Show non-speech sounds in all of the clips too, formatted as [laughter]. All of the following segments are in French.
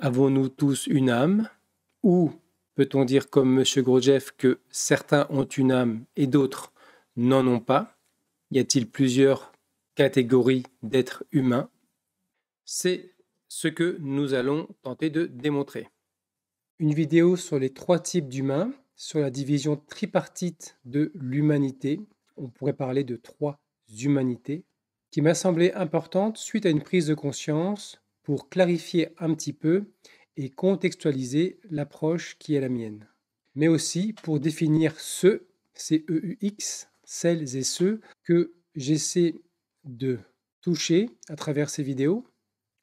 Avons-nous tous une âme Ou peut-on dire comme M. Grosjeff que certains ont une âme et d'autres n'en ont pas Y a-t-il plusieurs catégories d'êtres humains C'est ce que nous allons tenter de démontrer. Une vidéo sur les trois types d'humains, sur la division tripartite de l'humanité, on pourrait parler de trois humanités, qui m'a semblé importante suite à une prise de conscience pour clarifier un petit peu et contextualiser l'approche qui est la mienne, mais aussi pour définir ceux, c'est EUX, x celles et ceux que j'essaie de toucher à travers ces vidéos,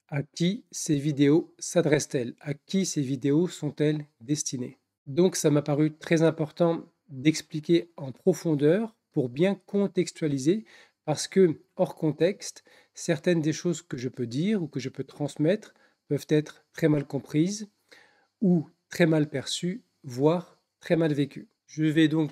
à qui ces vidéos s'adressent-elles, à qui ces vidéos sont-elles destinées. Donc ça m'a paru très important d'expliquer en profondeur pour bien contextualiser parce que hors contexte, certaines des choses que je peux dire ou que je peux transmettre peuvent être très mal comprises ou très mal perçues, voire très mal vécues. Je vais donc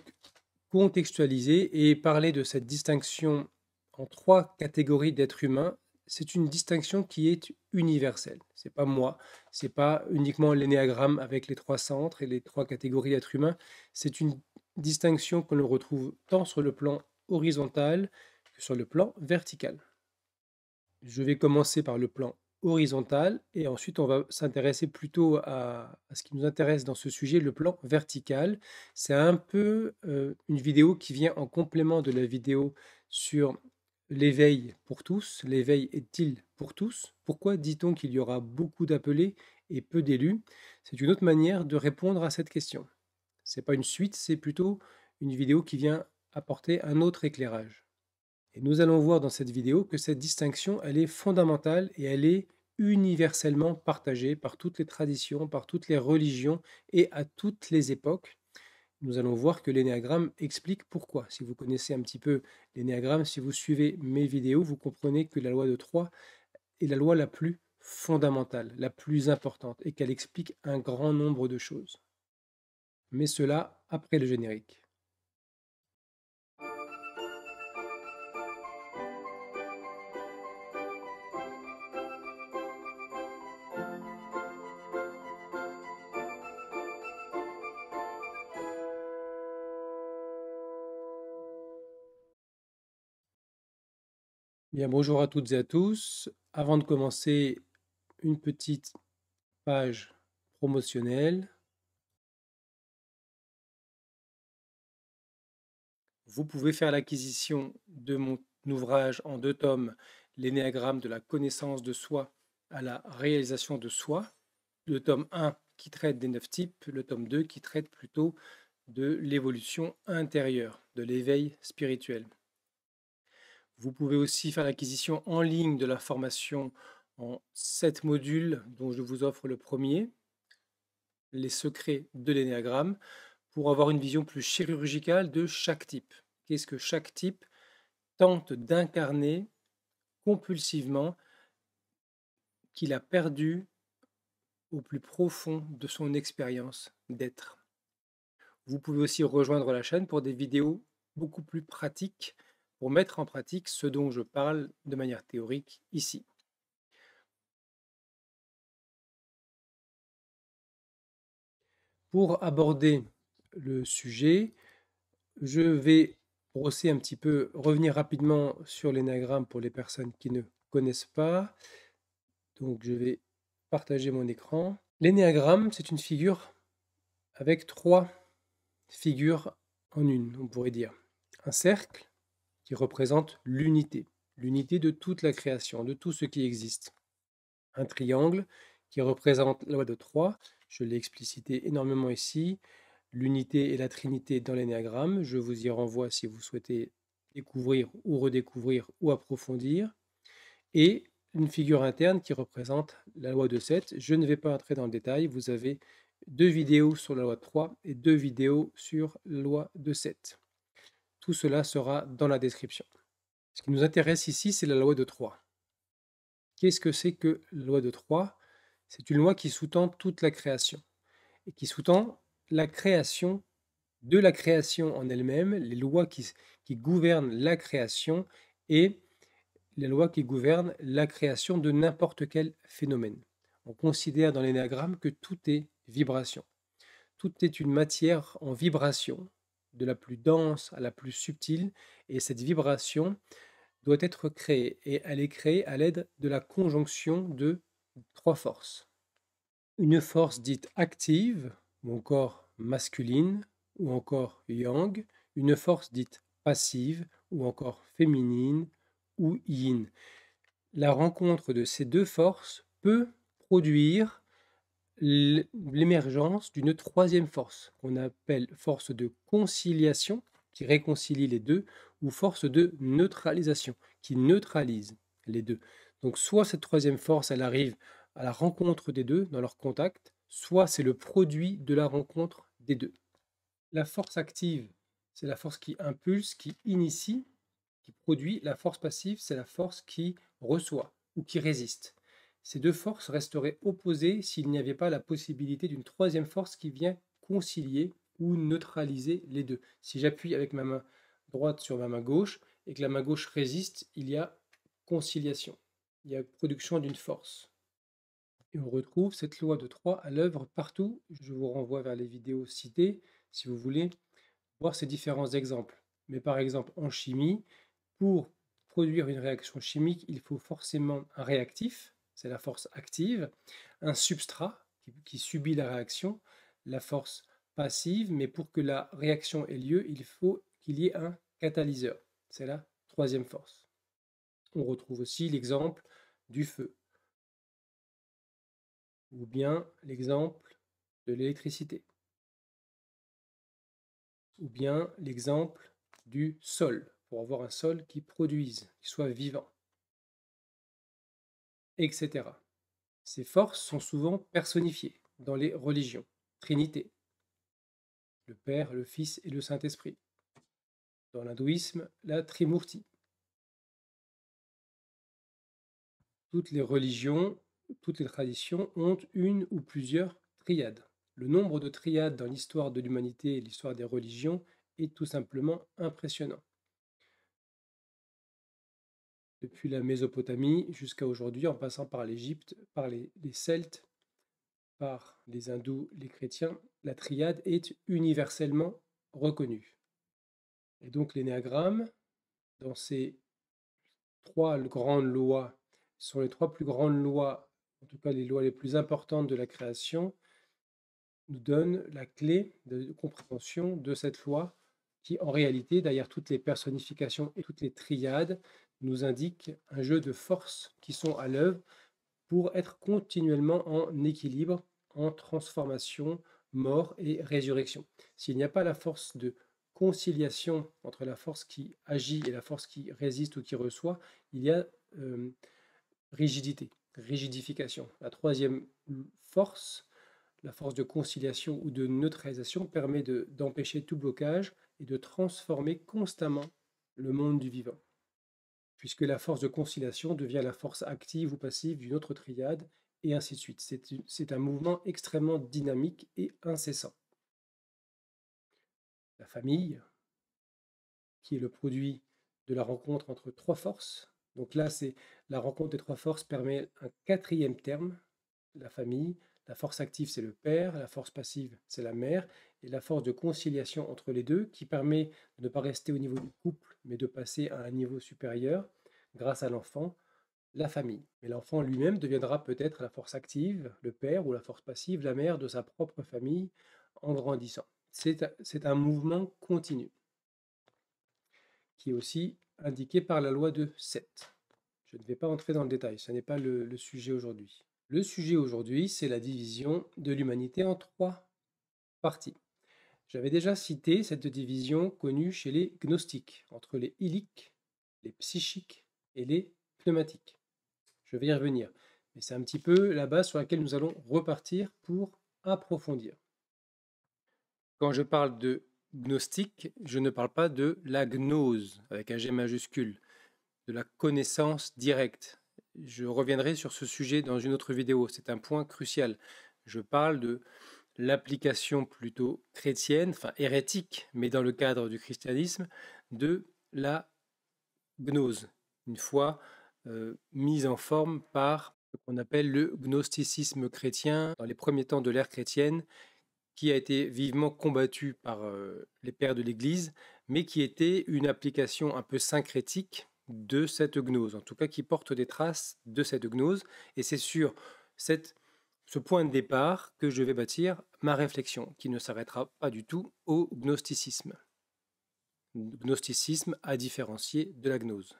contextualiser et parler de cette distinction en trois catégories d'êtres humains. C'est une distinction qui est universelle. Ce n'est pas moi, ce n'est pas uniquement l'énéagramme avec les trois centres et les trois catégories d'êtres humains. C'est une distinction qu'on l'on retrouve tant sur le plan horizontal sur le plan vertical. Je vais commencer par le plan horizontal et ensuite on va s'intéresser plutôt à, ce qui nous intéresse dans ce sujet, le plan vertical. C'est un peu euh, une vidéo qui vient en complément de la vidéo sur l'éveil pour tous. L'éveil est-il pour tous Pourquoi dit-on qu'il y aura beaucoup d'appelés et peu d'élus C'est une autre manière de répondre à cette question. C'est pas une suite, c'est plutôt une vidéo qui vient apporter un autre éclairage. Et nous allons voir dans cette vidéo que cette distinction, elle est fondamentale et elle est universellement partagée par toutes les traditions, par toutes les religions et à toutes les époques. Nous allons voir que l'énéagramme explique pourquoi. Si vous connaissez un petit peu l'énéagramme, si vous suivez mes vidéos, vous comprenez que la loi de 3 est la loi la plus fondamentale, la plus importante, et qu'elle explique un grand nombre de choses. Mais cela après le générique. Bien, bonjour à toutes et à tous. Avant de commencer, une petite page promotionnelle. Vous pouvez faire l'acquisition de mon ouvrage en deux tomes, l'énéagramme de la connaissance de soi à la réalisation de soi. Le tome 1 qui traite des neuf types, le tome 2 qui traite plutôt de l'évolution intérieure, de l'éveil spirituel. Vous pouvez aussi faire l'acquisition en ligne de la formation en sept modules dont je vous offre le premier, les secrets de l'énéagramme, pour avoir une vision plus chirurgicale de chaque type. Qu'est-ce que chaque type tente d'incarner compulsivement qu'il a perdu au plus profond de son expérience d'être. Vous pouvez aussi rejoindre la chaîne pour des vidéos beaucoup plus pratiques pour mettre en pratique ce dont je parle de manière théorique ici. Pour aborder le sujet, je vais brosser un petit peu, revenir rapidement sur l'énagramme pour les personnes qui ne connaissent pas. Donc je vais partager mon écran. L'énéagramme, c'est une figure avec trois figures en une, on pourrait dire. Un cercle, qui représente l'unité, l'unité de toute la création, de tout ce qui existe. Un triangle qui représente la loi de 3, je l'ai explicité énormément ici, l'unité et la trinité dans l'énéagramme, je vous y renvoie si vous souhaitez découvrir ou redécouvrir ou approfondir, et une figure interne qui représente la loi de 7. Je ne vais pas entrer dans le détail, vous avez deux vidéos sur la loi de 3 et deux vidéos sur la loi de 7. Tout cela sera dans la description. Ce qui nous intéresse ici, c'est la loi de 3. Qu'est-ce que c'est que la loi de 3 C'est une loi qui sous-tend toute la création et qui sous-tend la création de la création en elle-même, les lois qui, gouvernent la création et les lois qui gouvernent la création de n'importe quel phénomène. On considère dans l'énagramme que tout est vibration. Tout est une matière en vibration, de la plus dense à la plus subtile, et cette vibration doit être créée, et elle est créée à l'aide de la conjonction de trois forces. Une force dite active, ou encore masculine, ou encore yang, une force dite passive, ou encore féminine, ou yin. La rencontre de ces deux forces peut produire l'émergence d'une troisième force qu'on appelle force de conciliation, qui réconcilie les deux, ou force de neutralisation, qui neutralise les deux. Donc soit cette troisième force, elle arrive à la rencontre des deux, dans leur contact, soit c'est le produit de la rencontre des deux. La force active, c'est la force qui impulse, qui initie, qui produit. La force passive, c'est la force qui reçoit ou qui résiste. Ces deux forces resteraient opposées s'il n'y avait pas la possibilité d'une troisième force qui vient concilier ou neutraliser les deux. Si j'appuie avec ma main droite sur ma main gauche et que la main gauche résiste, il y a conciliation, il y a production d'une force. Et on retrouve cette loi de 3 à l'œuvre partout. Je vous renvoie vers les vidéos citées si vous voulez voir ces différents exemples. Mais par exemple, en chimie, pour produire une réaction chimique, il faut forcément un réactif, c'est la force active, un substrat qui, subit la réaction, la force passive, mais pour que la réaction ait lieu, il faut qu'il y ait un catalyseur, c'est la troisième force. On retrouve aussi l'exemple du feu, ou bien l'exemple de l'électricité, ou bien l'exemple du sol, pour avoir un sol qui produise, qui soit vivant etc. Ces forces sont souvent personnifiées dans les religions, Trinité, le Père, le Fils et le Saint-Esprit. Dans l'hindouisme, la Trimurti. Toutes les religions, toutes les traditions ont une ou plusieurs triades. Le nombre de triades dans l'histoire de l'humanité et l'histoire des religions est tout simplement impressionnant depuis la Mésopotamie jusqu'à aujourd'hui, en passant par l'Égypte, par les, Celtes, par les hindous, les chrétiens, la triade est universellement reconnue. Et donc l'énéagramme, dans ses trois grandes lois, sont les trois plus grandes lois, en tout cas les lois les plus importantes de la création, nous donne la clé de compréhension de cette loi qui, en réalité, derrière toutes les personnifications et toutes les triades, nous indique un jeu de forces qui sont à l'œuvre pour être continuellement en équilibre, en transformation, mort et résurrection. S'il n'y a pas la force de conciliation entre la force qui agit et la force qui résiste ou qui reçoit, il y a euh, rigidité, rigidification. La troisième force, la force de conciliation ou de neutralisation, permet d'empêcher tout blocage et de transformer constamment le monde du vivant puisque la force de conciliation devient la force active ou passive d'une autre triade, et ainsi de suite. C'est un mouvement extrêmement dynamique et incessant. La famille, qui est le produit de la rencontre entre trois forces. Donc là, c'est la rencontre des trois forces permet un quatrième terme, la famille. La force active, c'est le père, la force passive, c'est la mère, et la force de conciliation entre les deux qui permet de ne pas rester au niveau du couple, mais de passer à un niveau supérieur grâce à l'enfant, la famille. Mais l'enfant lui-même deviendra peut-être la force active, le père ou la force passive, la mère de sa propre famille en grandissant. C'est un mouvement continu qui est aussi indiqué par la loi de 7. Je ne vais pas entrer dans le détail, ce n'est pas le sujet aujourd'hui. Le sujet aujourd'hui, c'est la division de l'humanité en trois parties. J'avais déjà cité cette division connue chez les gnostiques, entre les iliques, les psychiques et les pneumatiques. Je vais y revenir, mais c'est un petit peu la base sur laquelle nous allons repartir pour approfondir. Quand je parle de gnostique, je ne parle pas de la gnose, avec un G majuscule, de la connaissance directe. Je reviendrai sur ce sujet dans une autre vidéo, c'est un point crucial. Je parle de l'application plutôt chrétienne, enfin hérétique, mais dans le cadre du christianisme, de la gnose, une fois euh, mise en forme par ce qu'on appelle le gnosticisme chrétien dans les premiers temps de l'ère chrétienne, qui a été vivement combattu par euh, les pères de l'Église, mais qui était une application un peu syncrétique de cette gnose, en tout cas qui porte des traces de cette gnose, et c'est sur cette ce point de départ que je vais bâtir ma réflexion, qui ne s'arrêtera pas du tout au gnosticisme. Gnosticisme à différencier de la gnose.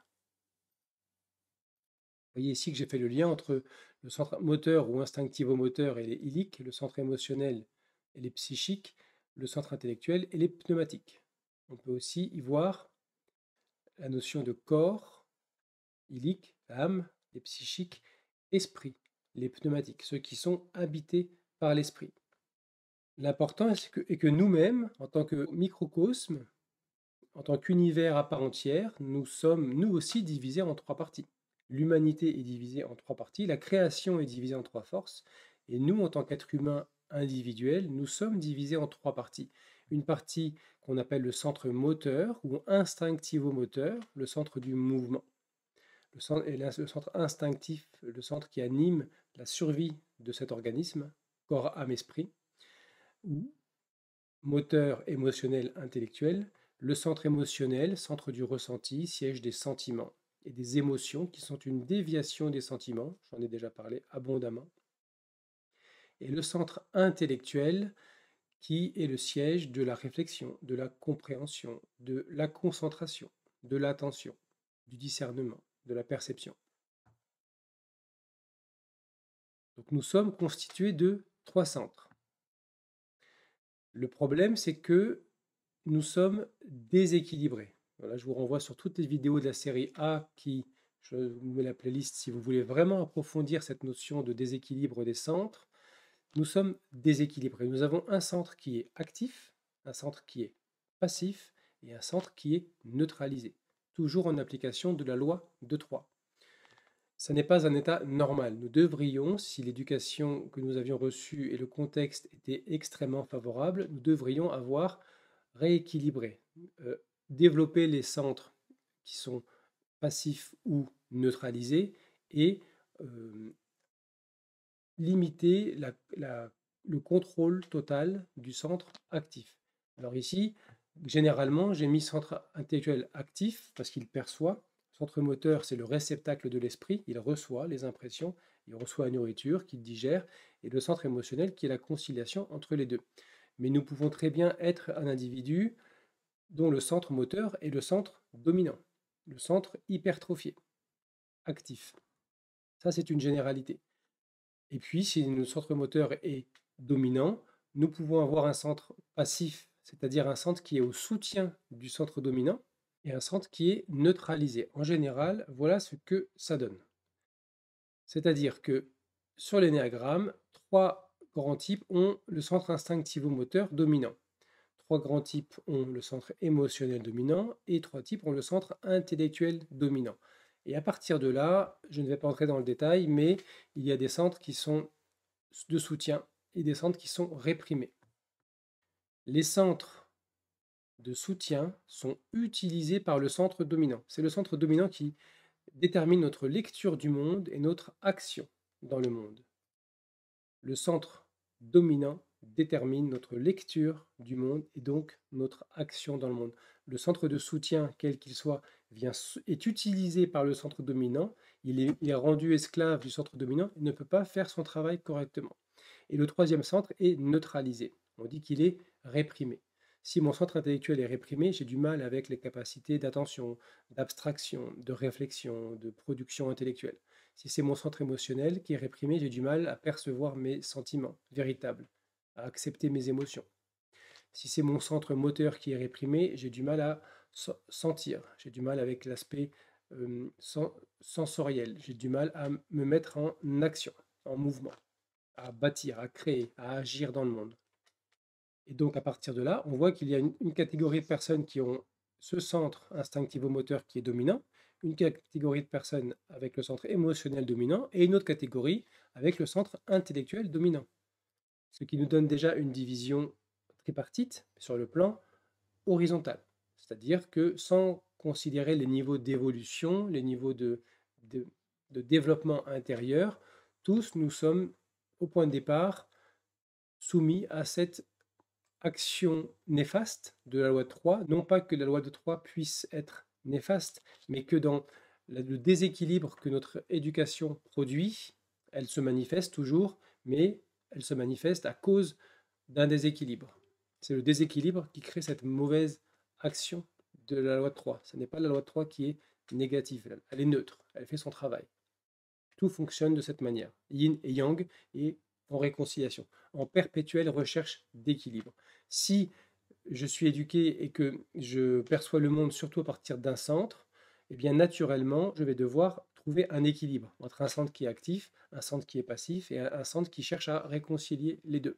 Vous voyez ici que j'ai fait le lien entre le centre moteur ou instinctivo-moteur et les iliques, le centre émotionnel et les psychiques, le centre intellectuel et les pneumatiques. On peut aussi y voir la notion de corps, ilique, âme, et psychiques, esprit les pneumatiques, ceux qui sont habités par l'esprit. L'important est que, nous-mêmes, en tant que microcosme, en tant qu'univers à part entière, nous sommes nous aussi divisés en trois parties. L'humanité est divisée en trois parties, la création est divisée en trois forces, et nous, en tant qu'êtres humains individuels, nous sommes divisés en trois parties. Une partie qu'on appelle le centre moteur ou instinctivo-moteur, le centre du mouvement, le centre, le centre instinctif, le centre qui anime la survie de cet organisme, corps, âme, esprit, ou moteur émotionnel intellectuel, le centre émotionnel, centre du ressenti, siège des sentiments et des émotions qui sont une déviation des sentiments, j'en ai déjà parlé abondamment, et le centre intellectuel qui est le siège de la réflexion, de la compréhension, de la concentration, de l'attention, du discernement, de la perception. Donc nous sommes constitués de trois centres. Le problème, c'est que nous sommes déséquilibrés. je vous renvoie sur toutes les vidéos de la série A qui, je vous mets la playlist si vous voulez vraiment approfondir cette notion de déséquilibre des centres. Nous sommes déséquilibrés. Nous avons un centre qui est actif, un centre qui est passif et un centre qui est neutralisé, toujours en application de la loi de 3. Ce n'est pas un état normal. Nous devrions, si l'éducation que nous avions reçue et le contexte étaient extrêmement favorables, nous devrions avoir rééquilibré, euh, développer les centres qui sont passifs ou neutralisés et euh, limiter le contrôle total du centre actif. Alors ici, généralement, j'ai mis centre intellectuel actif parce qu'il perçoit, Centre moteur, c'est le réceptacle de l'esprit, il reçoit les impressions, il reçoit la nourriture qu'il digère, et le centre émotionnel qui est la conciliation entre les deux. Mais nous pouvons très bien être un individu dont le centre moteur est le centre dominant, le centre hypertrophié, actif. Ça, c'est une généralité. Et puis, si le centre moteur est dominant, nous pouvons avoir un centre passif, c'est-à-dire un centre qui est au soutien du centre dominant, et un centre qui est neutralisé. En général, voilà ce que ça donne. C'est-à-dire que sur l'énéagramme, trois grands types ont le centre instinctivo-moteur dominant. Trois grands types ont le centre émotionnel dominant et trois types ont le centre intellectuel dominant. Et à partir de là, je ne vais pas entrer dans le détail, mais il y a des centres qui sont de soutien et des centres qui sont réprimés. Les centres de soutien sont utilisés par le centre dominant. C'est le centre dominant qui détermine notre lecture du monde et notre action dans le monde. Le centre dominant détermine notre lecture du monde et donc notre action dans le monde. Le centre de soutien, quel qu'il soit, vient, est utilisé par le centre dominant, il est, il est rendu esclave du centre dominant, il ne peut pas faire son travail correctement. Et le troisième centre est neutralisé, on dit qu'il est réprimé. Si mon centre intellectuel est réprimé, j'ai du mal avec les capacités d'attention, d'abstraction, de réflexion, de production intellectuelle. Si c'est mon centre émotionnel qui est réprimé, j'ai du mal à percevoir mes sentiments véritables, à accepter mes émotions. Si c'est mon centre moteur qui est réprimé, j'ai du mal à sentir, j'ai du mal avec l'aspect sensoriel, j'ai du mal à me mettre en action, en mouvement, à bâtir, à créer, à agir dans le monde. Et donc, à partir de là, on voit qu'il y a une, catégorie de personnes qui ont ce centre instinctivo-moteur qui est dominant, une catégorie de personnes avec le centre émotionnel dominant et une autre catégorie avec le centre intellectuel dominant. Ce qui nous donne déjà une division tripartite sur le plan horizontal. C'est-à-dire que sans considérer les niveaux d'évolution, les niveaux de, de développement intérieur, tous nous sommes au point de départ soumis à cette action néfaste de la loi de 3, non pas que la loi de 3 puisse être néfaste, mais que dans le déséquilibre que notre éducation produit, elle se manifeste toujours, mais elle se manifeste à cause d'un déséquilibre. C'est le déséquilibre qui crée cette mauvaise action de la loi de 3. Ce n'est pas la loi de 3 qui est négative, elle est neutre, elle fait son travail. Tout fonctionne de cette manière, yin et yang, et en réconciliation, en perpétuelle recherche d'équilibre. Si je suis éduqué et que je perçois le monde surtout à partir d'un centre, eh bien naturellement, je vais devoir trouver un équilibre entre un centre qui est actif, un centre qui est passif et un centre qui cherche à réconcilier les deux.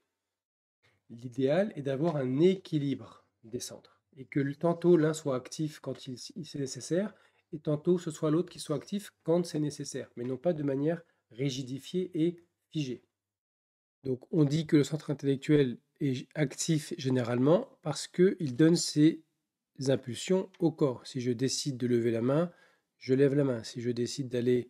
L'idéal est d'avoir un équilibre des centres et que tantôt l'un soit actif quand il, c'est nécessaire et tantôt ce soit l'autre qui soit actif quand c'est nécessaire, mais non pas de manière rigidifiée et figée. Donc on dit que le centre intellectuel est actif généralement parce qu'il donne ses impulsions au corps. Si je décide de lever la main, je lève la main. Si je décide d'aller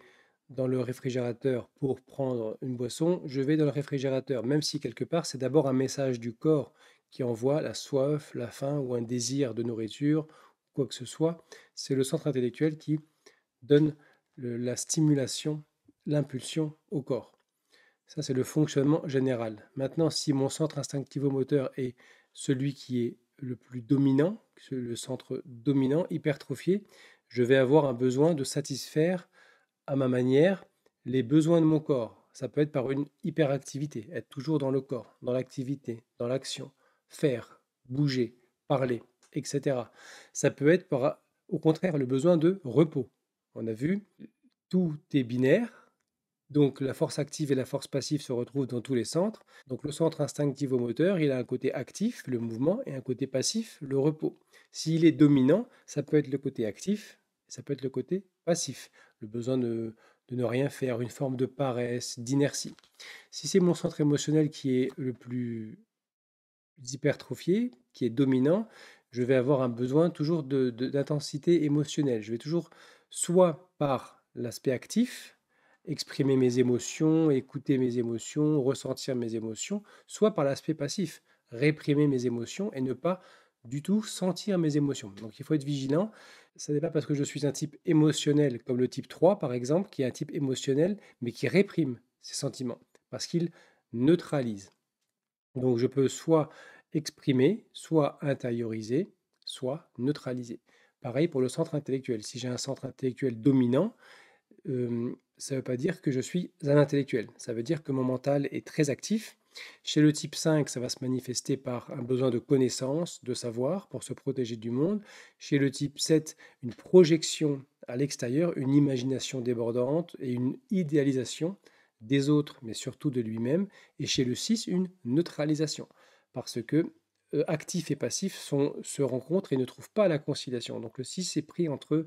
dans le réfrigérateur pour prendre une boisson, je vais dans le réfrigérateur, même si quelque part c'est d'abord un message du corps qui envoie la soif, la faim ou un désir de nourriture, quoi que ce soit. C'est le centre intellectuel qui donne la stimulation, l'impulsion au corps. Ça, c'est le fonctionnement général. Maintenant, si mon centre instinctivo-moteur est celui qui est le plus dominant, le centre dominant, hypertrophié, je vais avoir un besoin de satisfaire à ma manière les besoins de mon corps. Ça peut être par une hyperactivité, être toujours dans le corps, dans l'activité, dans l'action, faire, bouger, parler, etc. Ça peut être par, au contraire, le besoin de repos. On a vu, tout est binaire, donc la force active et la force passive se retrouvent dans tous les centres. Donc le centre instinctif au moteur, il a un côté actif, le mouvement, et un côté passif, le repos. S'il est dominant, ça peut être le côté actif, ça peut être le côté passif, le besoin de, ne rien faire, une forme de paresse, d'inertie. Si c'est mon centre émotionnel qui est le plus hypertrophié, qui est dominant, je vais avoir un besoin toujours d'intensité de, émotionnelle. Je vais toujours soit par l'aspect actif, exprimer mes émotions, écouter mes émotions, ressentir mes émotions, soit par l'aspect passif, réprimer mes émotions et ne pas du tout sentir mes émotions. Donc il faut être vigilant. Ce n'est pas parce que je suis un type émotionnel, comme le type 3 par exemple, qui est un type émotionnel, mais qui réprime ses sentiments, parce qu'il neutralise. Donc je peux soit exprimer, soit intérioriser, soit neutraliser. Pareil pour le centre intellectuel. Si j'ai un centre intellectuel dominant, euh, ça ne veut pas dire que je suis un intellectuel. Ça veut dire que mon mental est très actif. Chez le type 5, ça va se manifester par un besoin de connaissance, de savoir pour se protéger du monde. Chez le type 7, une projection à l'extérieur, une imagination débordante et une idéalisation des autres, mais surtout de lui-même. Et chez le 6, une neutralisation. Parce que euh, actif et passif se rencontrent et ne trouvent pas la conciliation. Donc le 6 est pris entre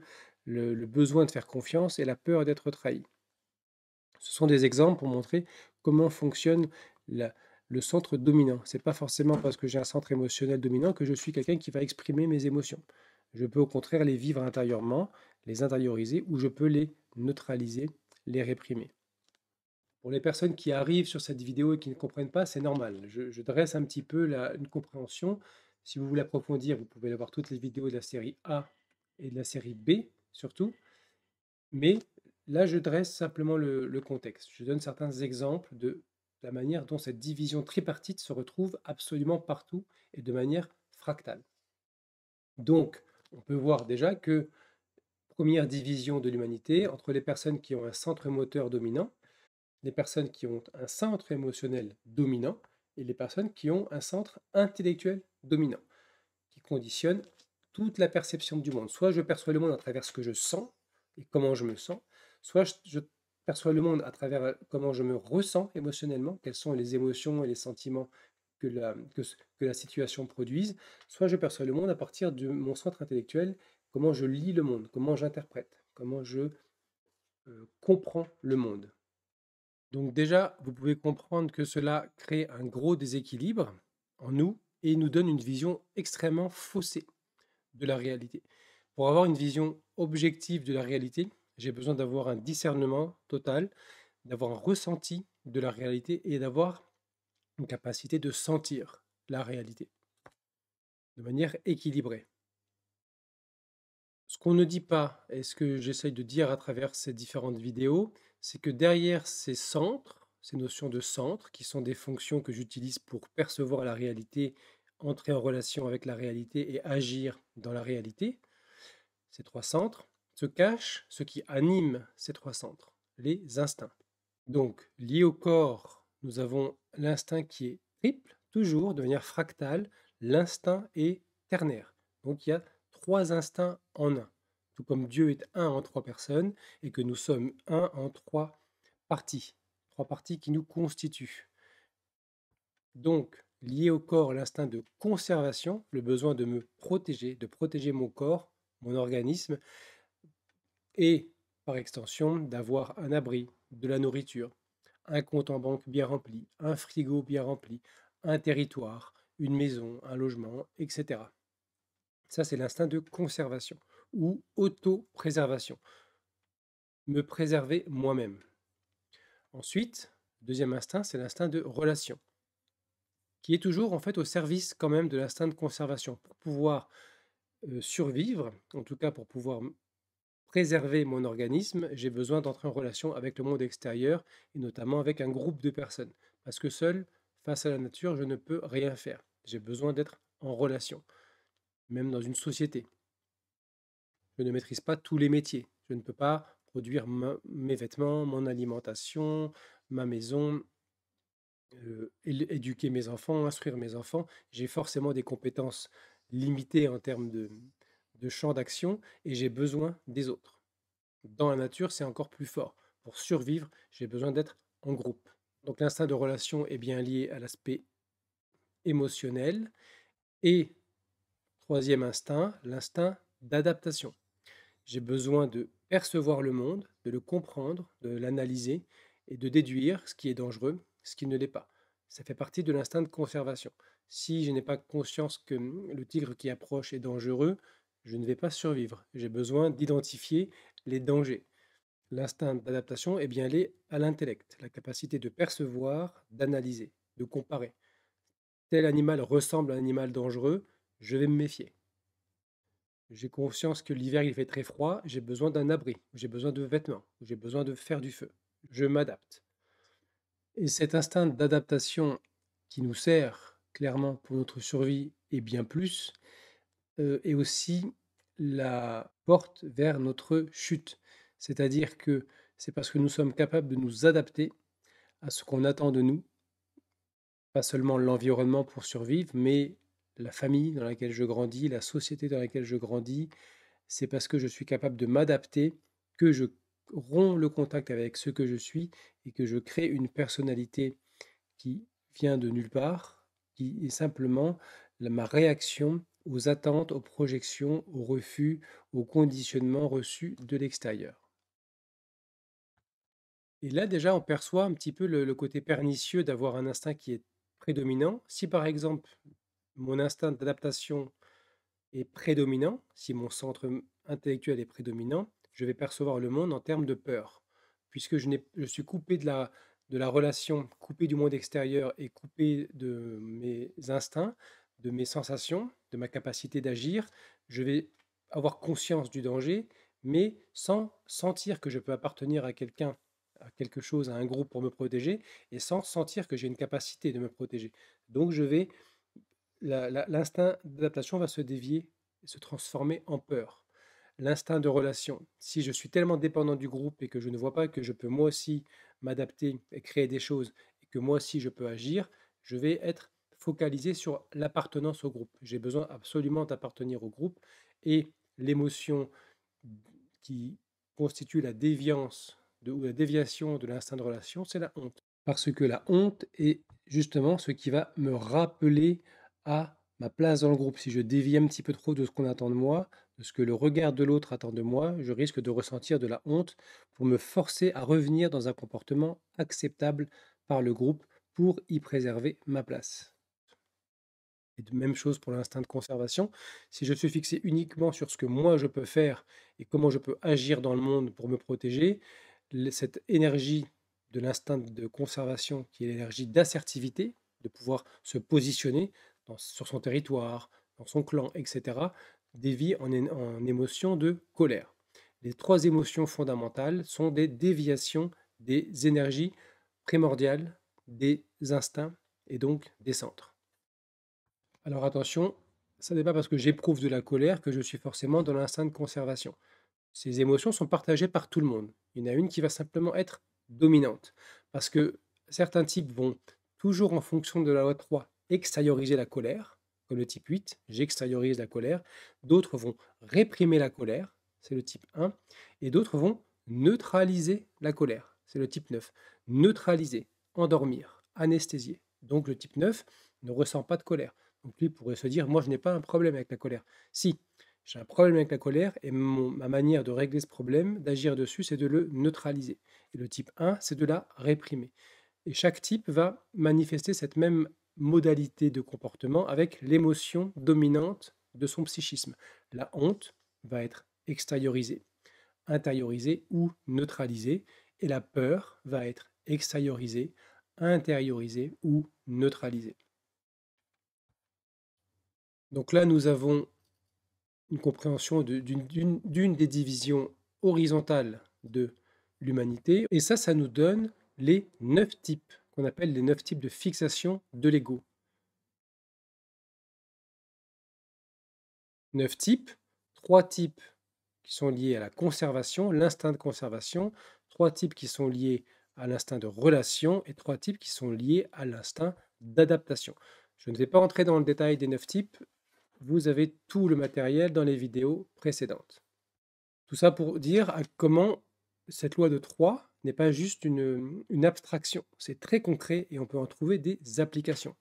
le, besoin de faire confiance et la peur d'être trahi. Ce sont des exemples pour montrer comment fonctionne le centre dominant. C'est pas forcément parce que j'ai un centre émotionnel dominant que je suis quelqu'un qui va exprimer mes émotions. Je peux au contraire les vivre intérieurement, les intérioriser ou je peux les neutraliser, les réprimer. Pour les personnes qui arrivent sur cette vidéo et qui ne comprennent pas, c'est normal. Je, dresse un petit peu la, compréhension. Si vous voulez approfondir, vous pouvez voir toutes les vidéos de la série A et de la série B surtout. Mais là, je dresse simplement le, contexte. Je donne certains exemples de la manière dont cette division tripartite se retrouve absolument partout et de manière fractale. Donc, on peut voir déjà que première division de l'humanité entre les personnes qui ont un centre moteur dominant, les personnes qui ont un centre émotionnel dominant et les personnes qui ont un centre intellectuel dominant, qui conditionne toute la perception du monde. Soit je perçois le monde à travers ce que je sens et comment je me sens, soit je, perçois le monde à travers euh, comment je me ressens émotionnellement, quelles sont les émotions et les sentiments que la, situation produise, soit je perçois le monde à partir de mon centre intellectuel, comment je lis le monde, comment j'interprète, comment je euh, comprends le monde. Donc déjà, vous pouvez comprendre que cela crée un gros déséquilibre en nous et nous donne une vision extrêmement faussée de la réalité. Pour avoir une vision objective de la réalité, j'ai besoin d'avoir un discernement total, d'avoir un ressenti de la réalité et d'avoir une capacité de sentir la réalité de manière équilibrée. Ce qu'on ne dit pas, et ce que j'essaye de dire à travers ces différentes vidéos, c'est que derrière ces centres, ces notions de centres, qui sont des fonctions que j'utilise pour percevoir la réalité entrer en relation avec la réalité et agir dans la réalité, ces trois centres, se cache ce qui anime ces trois centres, les instincts. Donc, lié au corps, nous avons l'instinct qui est triple, toujours de manière fractale, l'instinct est ternaire. Donc, il y a trois instincts en un. Tout comme Dieu est un en trois personnes et que nous sommes un en trois parties, trois parties qui nous constituent. Donc, lié au corps l'instinct de conservation, le besoin de me protéger, de protéger mon corps, mon organisme, et par extension d'avoir un abri, de la nourriture, un compte en banque bien rempli, un frigo bien rempli, un territoire, une maison, un logement, etc. Ça, c'est l'instinct de conservation ou autopréservation. Me préserver moi-même. Ensuite, deuxième instinct, c'est l'instinct de relation qui est toujours en fait au service quand même de l'instinct de conservation pour pouvoir survivre, en tout cas pour pouvoir préserver mon organisme, j'ai besoin d'entrer en relation avec le monde extérieur et notamment avec un groupe de personnes parce que seul face à la nature, je ne peux rien faire. J'ai besoin d'être en relation, même dans une société. Je ne maîtrise pas tous les métiers. Je ne peux pas produire mes vêtements, mon alimentation, ma maison, euh, éduquer mes enfants, instruire mes enfants, j'ai forcément des compétences limitées en termes de champ d'action et j'ai besoin des autres. Dans la nature, c'est encore plus fort. Pour survivre, j'ai besoin d'être en groupe. Donc l'instinct de relation est bien lié à l'aspect émotionnel. Et troisième instinct, l'instinct d'adaptation. J'ai besoin de percevoir le monde, de le comprendre, de l'analyser et de déduire ce qui est dangereux, ce qui ne l'est pas. Ça fait partie de l'instinct de conservation. Si je n'ai pas conscience que hum, le tigre qui approche est dangereux, je ne vais pas survivre. J'ai besoin d'identifier les dangers. L'instinct d'adaptation eh est bien lié à l'intellect, la capacité de percevoir, d'analyser, de comparer. Tel animal ressemble à un animal dangereux, je vais me méfier. J'ai conscience que l'hiver il fait très froid, j'ai besoin d'un abri, j'ai besoin de vêtements, j'ai besoin de faire du feu. Je m'adapte. Et cet instinct d'adaptation qui nous sert clairement pour notre survie et bien plus, euh, est aussi la porte vers notre chute. C'est-à-dire que c'est parce que nous sommes capables de nous adapter à ce qu'on attend de nous, pas seulement l'environnement pour survivre, mais la famille dans laquelle je grandis, la société dans laquelle je grandis, c'est parce que je suis capable de m'adapter que je rompt le contact avec ce que je suis et que je crée une personnalité qui vient de nulle part, qui est simplement ma réaction aux attentes, aux projections, aux refus, aux conditionnements reçus de l'extérieur. Et là déjà, on perçoit un petit peu le côté pernicieux d'avoir un instinct qui est prédominant. Si par exemple, mon instinct d'adaptation est prédominant, si mon centre intellectuel est prédominant, je vais percevoir le monde en termes de peur. Puisque je, suis coupé de la, relation, coupé du monde extérieur et coupé de mes instincts, de mes sensations, de ma capacité d'agir, je vais avoir conscience du danger, mais sans sentir que je peux appartenir à quelqu'un, à quelque chose, à un groupe pour me protéger, et sans sentir que j'ai une capacité de me protéger. Donc l'instinct d'adaptation va se dévier, se transformer en peur l'instinct de relation. Si je suis tellement dépendant du groupe et que je ne vois pas que je peux moi aussi m'adapter et créer des choses et que moi aussi je peux agir, je vais être focalisé sur l'appartenance au groupe. J'ai besoin absolument d'appartenir au groupe et l'émotion qui constitue la déviance de, ou la déviation de l'instinct de relation, c'est la honte. Parce que la honte est justement ce qui va me rappeler à ma place dans le groupe, si je dévie un petit peu trop de ce qu'on attend de moi, de ce que le regard de l'autre attend de moi, je risque de ressentir de la honte pour me forcer à revenir dans un comportement acceptable par le groupe pour y préserver ma place. Et de même chose pour l'instinct de conservation. Si je suis fixé uniquement sur ce que moi je peux faire et comment je peux agir dans le monde pour me protéger, cette énergie de l'instinct de conservation, qui est l'énergie d'assertivité, de pouvoir se positionner, sur son territoire, dans son clan, etc., des en, émotion de colère. Les trois émotions fondamentales sont des déviations des énergies primordiales, des instincts et donc des centres. Alors attention, ça n'est pas parce que j'éprouve de la colère que je suis forcément dans l'instinct de conservation. Ces émotions sont partagées par tout le monde. Il y en a une qui va simplement être dominante. Parce que certains types vont toujours en fonction de la loi 3 extérioriser la colère, comme le type 8, j'extériorise la colère. D'autres vont réprimer la colère, c'est le type 1. Et d'autres vont neutraliser la colère, c'est le type 9. Neutraliser, endormir, anesthésier. Donc le type 9 ne ressent pas de colère. Donc lui pourrait se dire, moi je n'ai pas un problème avec la colère. Si, j'ai un problème avec la colère et ma manière de régler ce problème, d'agir dessus, c'est de le neutraliser. Et le type 1, c'est de la réprimer. Et chaque type va manifester cette même modalité de comportement avec l'émotion dominante de son psychisme. La honte va être extériorisée, intériorisée ou neutralisée, et la peur va être extériorisée, intériorisée ou neutralisée. Donc là, nous avons une compréhension d'une des divisions horizontales de l'humanité, et ça, ça nous donne les neuf types qu'on appelle les neuf types de fixation de l'ego. Neuf types, trois types qui sont liés à la conservation, l'instinct de conservation, trois types qui sont liés à l'instinct de relation et trois types qui sont liés à l'instinct d'adaptation. Je ne vais pas entrer dans le détail des neuf types, vous avez tout le matériel dans les vidéos précédentes. Tout ça pour dire à comment cette loi de trois n'est pas juste une, abstraction, c'est très concret et on peut en trouver des applications.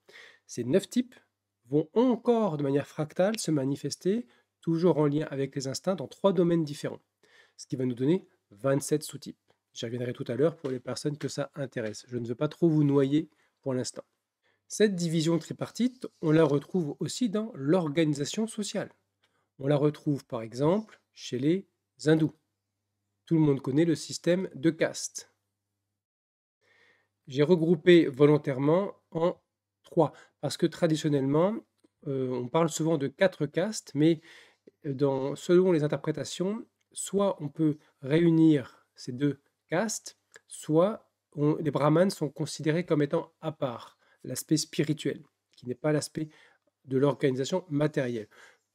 Ces neuf types vont encore de manière fractale se manifester, toujours en lien avec les instincts, dans trois domaines différents, ce qui va nous donner 27 sous-types. J'y reviendrai tout à l'heure pour les personnes que ça intéresse. Je ne veux pas trop vous noyer pour l'instant. Cette division tripartite, on la retrouve aussi dans l'organisation sociale. On la retrouve par exemple chez les hindous, tout le monde connaît le système de caste. J'ai regroupé volontairement en trois, parce que traditionnellement, euh, on parle souvent de quatre castes, mais euh, selon les interprétations, soit on peut réunir ces deux castes, soit les brahmanes sont considérés comme étant à part, l'aspect spirituel, qui n'est pas l'aspect de l'organisation matérielle.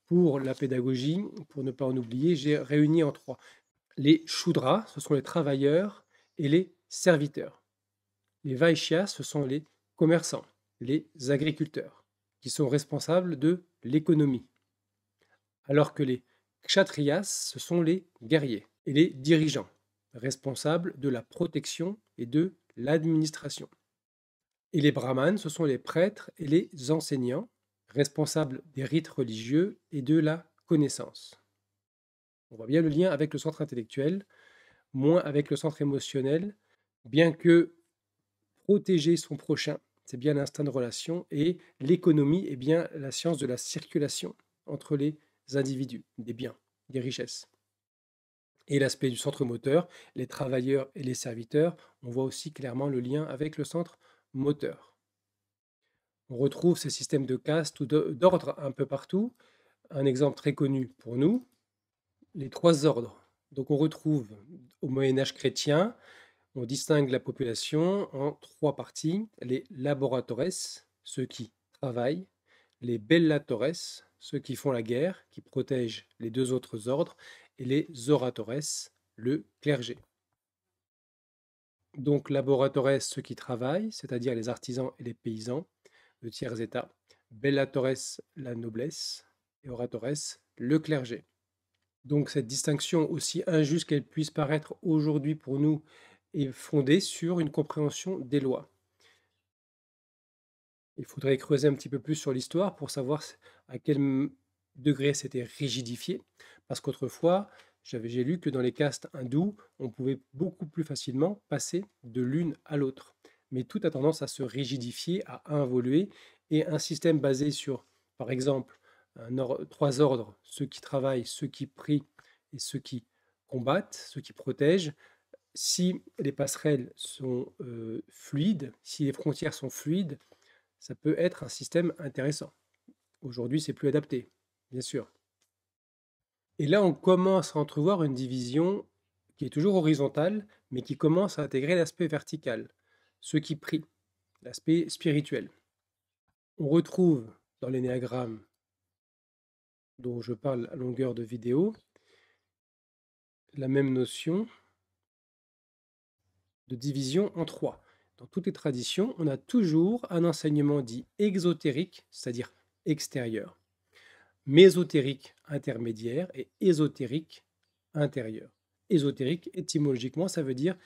Pour la pédagogie, pour ne pas en oublier, j'ai réuni en trois. Les choudras, ce sont les travailleurs et les serviteurs. Les Vaishyas, ce sont les commerçants, les agriculteurs, qui sont responsables de l'économie. Alors que les Kshatriyas, ce sont les guerriers et les dirigeants, responsables de la protection et de l'administration. Et les brahmanes, ce sont les prêtres et les enseignants, responsables des rites religieux et de la connaissance. On voit bien le lien avec le centre intellectuel, moins avec le centre émotionnel, bien que protéger son prochain, c'est bien l'instinct de relation, et l'économie est bien la science de la circulation entre les individus, des biens, des richesses. Et l'aspect du centre moteur, les travailleurs et les serviteurs, on voit aussi clairement le lien avec le centre moteur. On retrouve ces systèmes de caste ou d'ordre un peu partout. Un exemple très connu pour nous, les trois ordres. Donc on retrouve au Moyen Âge chrétien, on distingue la population en trois parties, les laboratores, ceux qui travaillent, les bellatores, ceux qui font la guerre, qui protègent les deux autres ordres, et les oratores, le clergé. Donc laboratores, ceux qui travaillent, c'est-à-dire les artisans et les paysans, le tiers état, bellatores, la noblesse, et oratores, le clergé. Donc cette distinction, aussi injuste qu'elle puisse paraître aujourd'hui pour nous, est fondée sur une compréhension des lois. Il faudrait creuser un petit peu plus sur l'histoire pour savoir à quel degré c'était rigidifié, parce qu'autrefois, j'ai lu que dans les castes hindous, on pouvait beaucoup plus facilement passer de l'une à l'autre. Mais tout a tendance à se rigidifier, à involuer, et un système basé sur, par exemple, trois ordres, ceux qui travaillent, ceux qui prient et ceux qui combattent, ceux qui protègent. Si les passerelles sont euh, fluides, si les frontières sont fluides, ça peut être un système intéressant. Aujourd'hui, c'est plus adapté, bien sûr. Et là, on commence à entrevoir une division qui est toujours horizontale, mais qui commence à intégrer l'aspect vertical, ceux qui prient, l'aspect spirituel. On retrouve dans l'énéagramme dont je parle à longueur de vidéo, la même notion de division en trois. Dans toutes les traditions, on a toujours un enseignement dit exotérique, c'est-à-dire extérieur, mésotérique intermédiaire et ésotérique intérieur. Ésotérique, étymologiquement, ça veut dire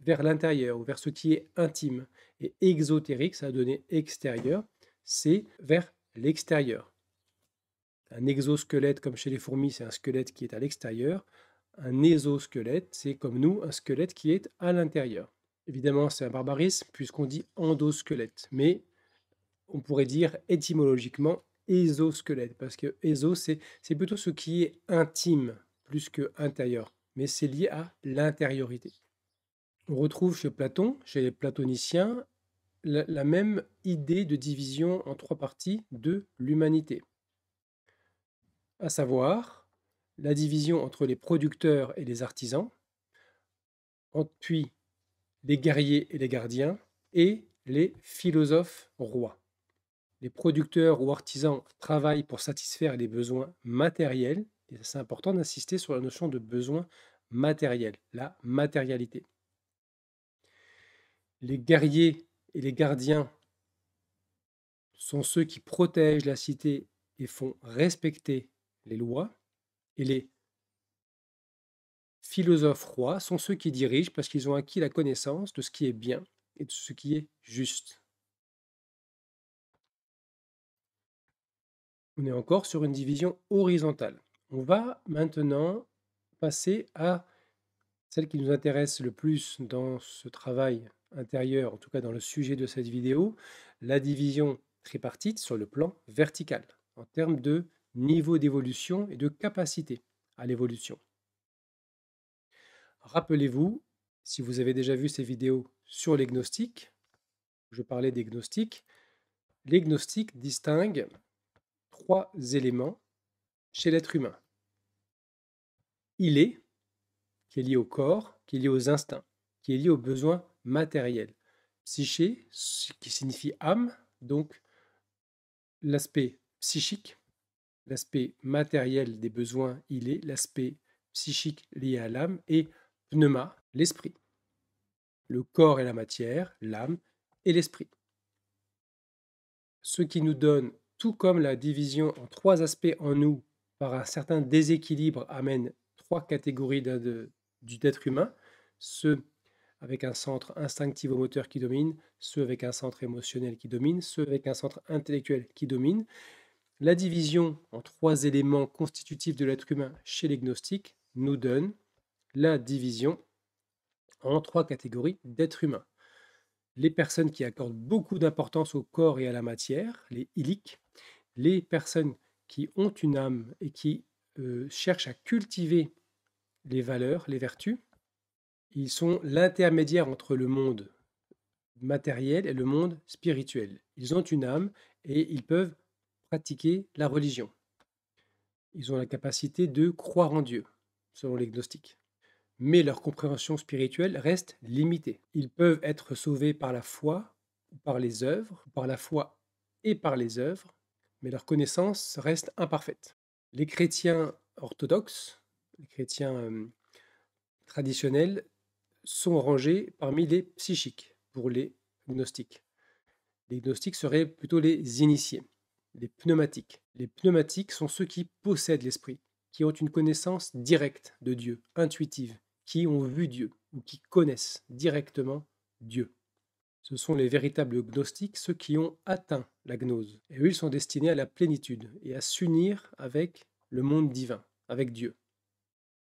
vers l'intérieur ou vers ce qui est intime. Et exotérique, ça a donné extérieur, c'est vers l'extérieur. Un exosquelette, comme chez les fourmis, c'est un squelette qui est à l'extérieur. Un ésosquelette, c'est comme nous, un squelette qui est à l'intérieur. Évidemment, c'est un barbarisme puisqu'on dit endosquelette, mais on pourrait dire étymologiquement ésosquelette, parce que exo, c'est plutôt ce qui est intime plus que intérieur, mais c'est lié à l'intériorité. On retrouve chez Platon, chez les platoniciens, la même idée de division en trois parties de l'humanité à savoir la division entre les producteurs et les artisans, puis les guerriers et les gardiens, et les philosophes rois. Les producteurs ou artisans travaillent pour satisfaire les besoins matériels, et c'est important d'insister sur la notion de besoin matériel, la matérialité. Les guerriers et les gardiens sont ceux qui protègent la cité et font respecter les lois, et les philosophes rois sont ceux qui dirigent parce qu'ils ont acquis la connaissance de ce qui est bien et de ce qui est juste. On est encore sur une division horizontale. On va maintenant passer à celle qui nous intéresse le plus dans ce travail intérieur, en tout cas dans le sujet de cette vidéo, la division tripartite sur le plan vertical, en termes de niveau d'évolution et de capacité à l'évolution. Rappelez-vous, si vous avez déjà vu ces vidéos sur les je parlais des gnostiques, distingue trois éléments chez l'être humain. Il est, qui est lié au corps, qui est lié aux instincts, qui est lié aux besoins matériels. Psyché, qui signifie âme, donc l'aspect psychique, l'aspect matériel des besoins, il est l'aspect psychique lié à l'âme, et pneuma, l'esprit. Le corps et la matière, l'âme et l'esprit. Ce qui nous donne, tout comme la division en trois aspects en nous, par un certain déséquilibre, amène trois catégories du d'être humain, ceux avec un centre instinctif au moteur qui domine, ceux avec un centre émotionnel qui domine, ceux avec un centre intellectuel qui domine, la division en trois éléments constitutifs de l'être humain chez les gnostiques nous donne la division en trois catégories d'êtres humains. Les personnes qui accordent beaucoup d'importance au corps et à la matière, les iliques, les personnes qui ont une âme et qui euh, cherchent à cultiver les valeurs, les vertus, ils sont l'intermédiaire entre le monde matériel et le monde spirituel. Ils ont une âme et ils peuvent pratiquer la religion. Ils ont la capacité de croire en Dieu, selon les gnostiques. Mais leur compréhension spirituelle reste limitée. Ils peuvent être sauvés par la foi, ou par les œuvres, par la foi et par les œuvres, mais leur connaissance reste imparfaite. Les chrétiens orthodoxes, les chrétiens euh, traditionnels, sont rangés parmi les psychiques pour les gnostiques. Les gnostiques seraient plutôt les initiés les pneumatiques. Les pneumatiques sont ceux qui possèdent l'esprit, qui ont une connaissance directe de Dieu, intuitive, qui ont vu Dieu ou qui connaissent directement Dieu. Ce sont les véritables gnostiques, ceux qui ont atteint la gnose. Et eux, ils sont destinés à la plénitude et à s'unir avec le monde divin, avec Dieu.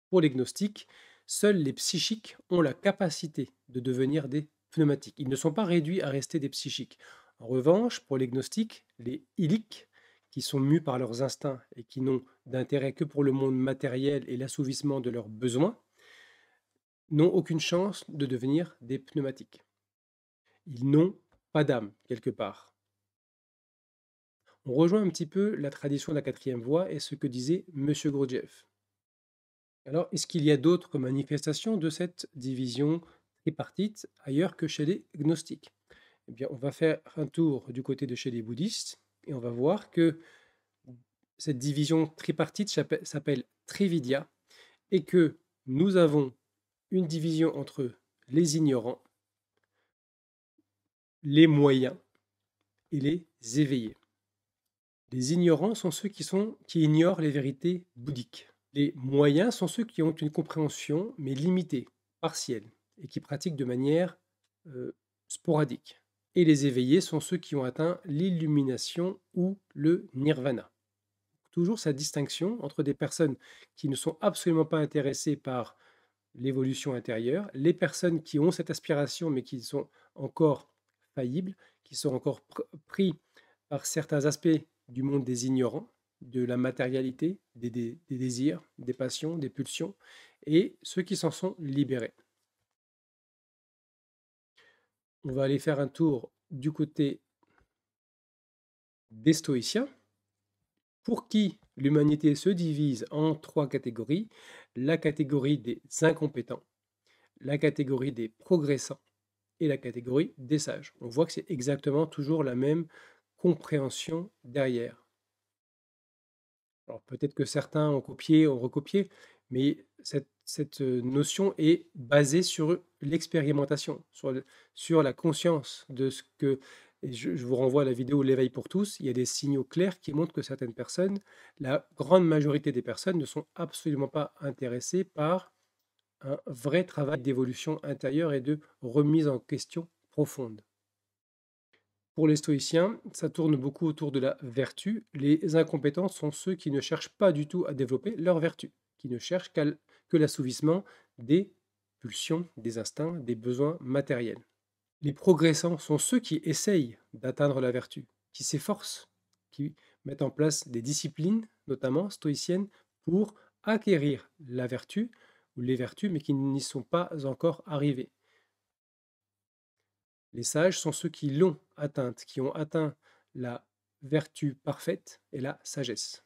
Pour les gnostiques, seuls les psychiques ont la capacité de devenir des pneumatiques. Ils ne sont pas réduits à rester des psychiques. En revanche, pour les gnostiques, les iliques, qui sont mus par leurs instincts et qui n'ont d'intérêt que pour le monde matériel et l'assouvissement de leurs besoins, n'ont aucune chance de devenir des pneumatiques. Ils n'ont pas d'âme, quelque part. On rejoint un petit peu la tradition de la quatrième voie et ce que disait M. Grodjev. Alors, est-ce qu'il y a d'autres manifestations de cette division tripartite ailleurs que chez les gnostiques eh on va faire un tour du côté de chez les bouddhistes et on va voir que cette division tripartite s'appelle trividia et que nous avons une division entre les ignorants, les moyens et les éveillés. Les ignorants sont ceux qui, sont, qui ignorent les vérités bouddhiques. Les moyens sont ceux qui ont une compréhension mais limitée, partielle, et qui pratiquent de manière euh, sporadique et les éveillés sont ceux qui ont atteint l'illumination ou le nirvana. Toujours cette distinction entre des personnes qui ne sont absolument pas intéressées par l'évolution intérieure, les personnes qui ont cette aspiration mais qui sont encore faillibles, qui sont encore pris par certains aspects du monde des ignorants, de la matérialité, des désirs, des passions, des pulsions, et ceux qui s'en sont libérés on va aller faire un tour du côté des stoïciens, pour qui l'humanité se divise en trois catégories. La catégorie des incompétents, la catégorie des progressants et la catégorie des sages. On voit que c'est exactement toujours la même compréhension derrière. Alors peut-être que certains ont copié, ont recopié, mais cette, euh, notion est basée sur l'expérimentation, sur, la conscience de ce que... je, je vous renvoie à la vidéo L'éveil pour tous. Il y a des signaux clairs qui montrent que certaines personnes, la grande majorité des personnes, ne sont absolument pas intéressées par un vrai travail d'évolution intérieure et de remise en question profonde. Pour les stoïciens, ça tourne beaucoup autour de la vertu. Les incompétents sont ceux qui ne cherchent pas du tout à développer leur vertu, qui ne cherchent qu'à que l'assouvissement des pulsions, des instincts, des besoins matériels. Les progressants sont ceux qui essayent d'atteindre la vertu, qui s'efforcent, qui mettent en place des disciplines, notamment stoïciennes, pour acquérir la vertu ou les vertus, mais qui n'y sont pas encore arrivés. Les sages sont ceux qui l'ont atteinte, qui ont atteint la vertu parfaite et la sagesse.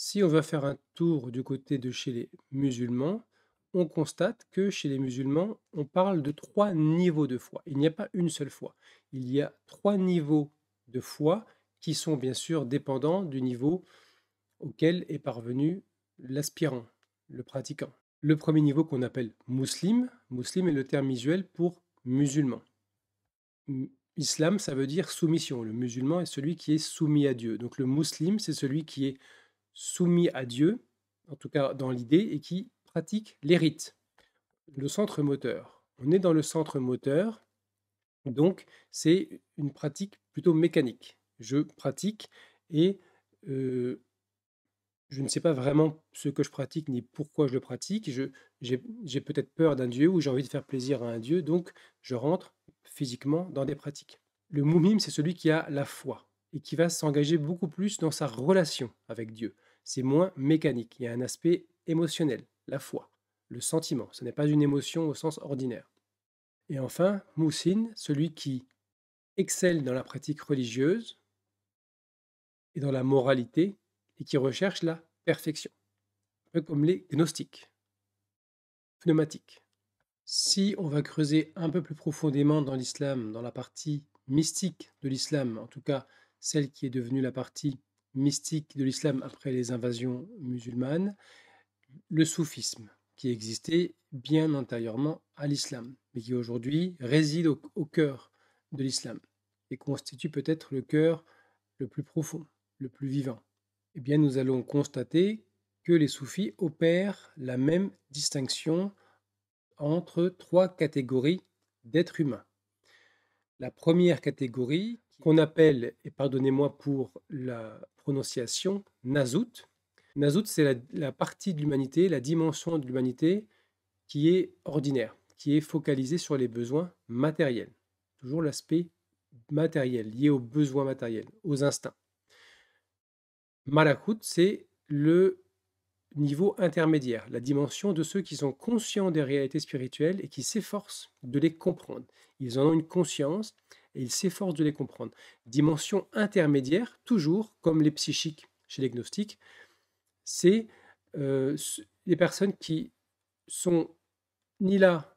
Si on va faire un tour du côté de chez les musulmans, on constate que chez les musulmans, on parle de trois niveaux de foi. Il n'y a pas une seule foi. Il y a trois niveaux de foi qui sont bien sûr dépendants du niveau auquel est parvenu l'aspirant, le pratiquant. Le premier niveau qu'on appelle muslim, muslim est le terme visuel pour musulman. Islam, ça veut dire soumission. Le musulman est celui qui est soumis à Dieu. Donc le muslim, c'est celui qui est soumis à Dieu, en tout cas dans l'idée, et qui pratique les rites. Le centre moteur. On est dans le centre moteur, donc c'est une pratique plutôt mécanique. Je pratique et euh, je ne sais pas vraiment ce que je pratique ni pourquoi je le pratique. J'ai peut-être peur d'un dieu ou j'ai envie de faire plaisir à un dieu, donc je rentre physiquement dans des pratiques. Le moumim, c'est celui qui a la foi et qui va s'engager beaucoup plus dans sa relation avec Dieu c'est moins mécanique. Il y a un aspect émotionnel, la foi, le sentiment. Ce n'est pas une émotion au sens ordinaire. Et enfin, Moussine, celui qui excelle dans la pratique religieuse et dans la moralité et qui recherche la perfection. Un peu comme les gnostiques, pneumatiques. Si on va creuser un peu plus profondément dans l'islam, dans la partie mystique de l'islam, en tout cas celle qui est devenue la partie mystique de l'islam après les invasions musulmanes, le soufisme, qui existait bien antérieurement à l'islam, mais qui aujourd'hui réside au, cœur de l'islam et constitue peut-être le cœur le plus profond, le plus vivant. Eh bien, nous allons constater que les soufis opèrent la même distinction entre trois catégories d'êtres humains. La première catégorie, qu'on appelle, et pardonnez-moi pour la prononciation, Nazout. Nazout, c'est la, partie de l'humanité, la dimension de l'humanité qui est ordinaire, qui est focalisée sur les besoins matériels. Toujours l'aspect matériel, lié aux besoins matériels, aux instincts. Malakout, c'est le niveau intermédiaire, la dimension de ceux qui sont conscients des réalités spirituelles et qui s'efforcent de les comprendre. Ils en ont une conscience, et il s'efforce de les comprendre. Dimension intermédiaire, toujours comme les psychiques chez les gnostiques, c'est euh, les personnes qui sont ni là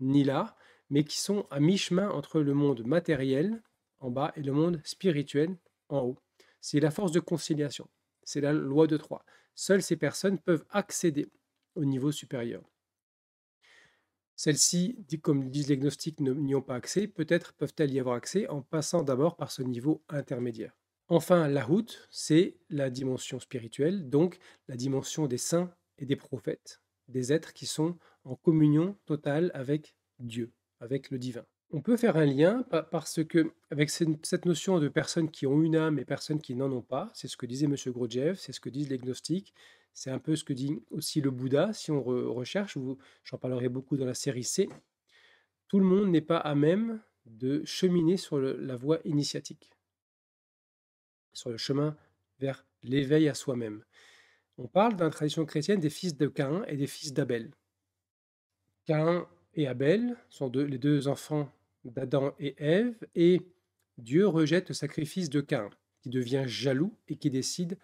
ni là, mais qui sont à mi-chemin entre le monde matériel en bas et le monde spirituel en haut. C'est la force de conciliation. C'est la loi de Troyes. Seules ces personnes peuvent accéder au niveau supérieur. Celles-ci, comme disent les gnostiques, n'y ont pas accès. Peut-être peuvent-elles y avoir accès en passant d'abord par ce niveau intermédiaire. Enfin, la route, c'est la dimension spirituelle, donc la dimension des saints et des prophètes, des êtres qui sont en communion totale avec Dieu, avec le divin. On peut faire un lien parce que, avec cette notion de personnes qui ont une âme et personnes qui n'en ont pas, c'est ce que disait M. Grodjev, c'est ce que disent les gnostiques, c'est un peu ce que dit aussi le Bouddha, si on recherche, j'en parlerai beaucoup dans la série C. Tout le monde n'est pas à même de cheminer sur la voie initiatique, sur le chemin vers l'éveil à soi-même. On parle dans la tradition chrétienne des fils de Caïn et des fils d'Abel. Caïn et Abel sont les deux enfants d'Adam et Ève, et Dieu rejette le sacrifice de Caïn, qui devient jaloux et qui décide,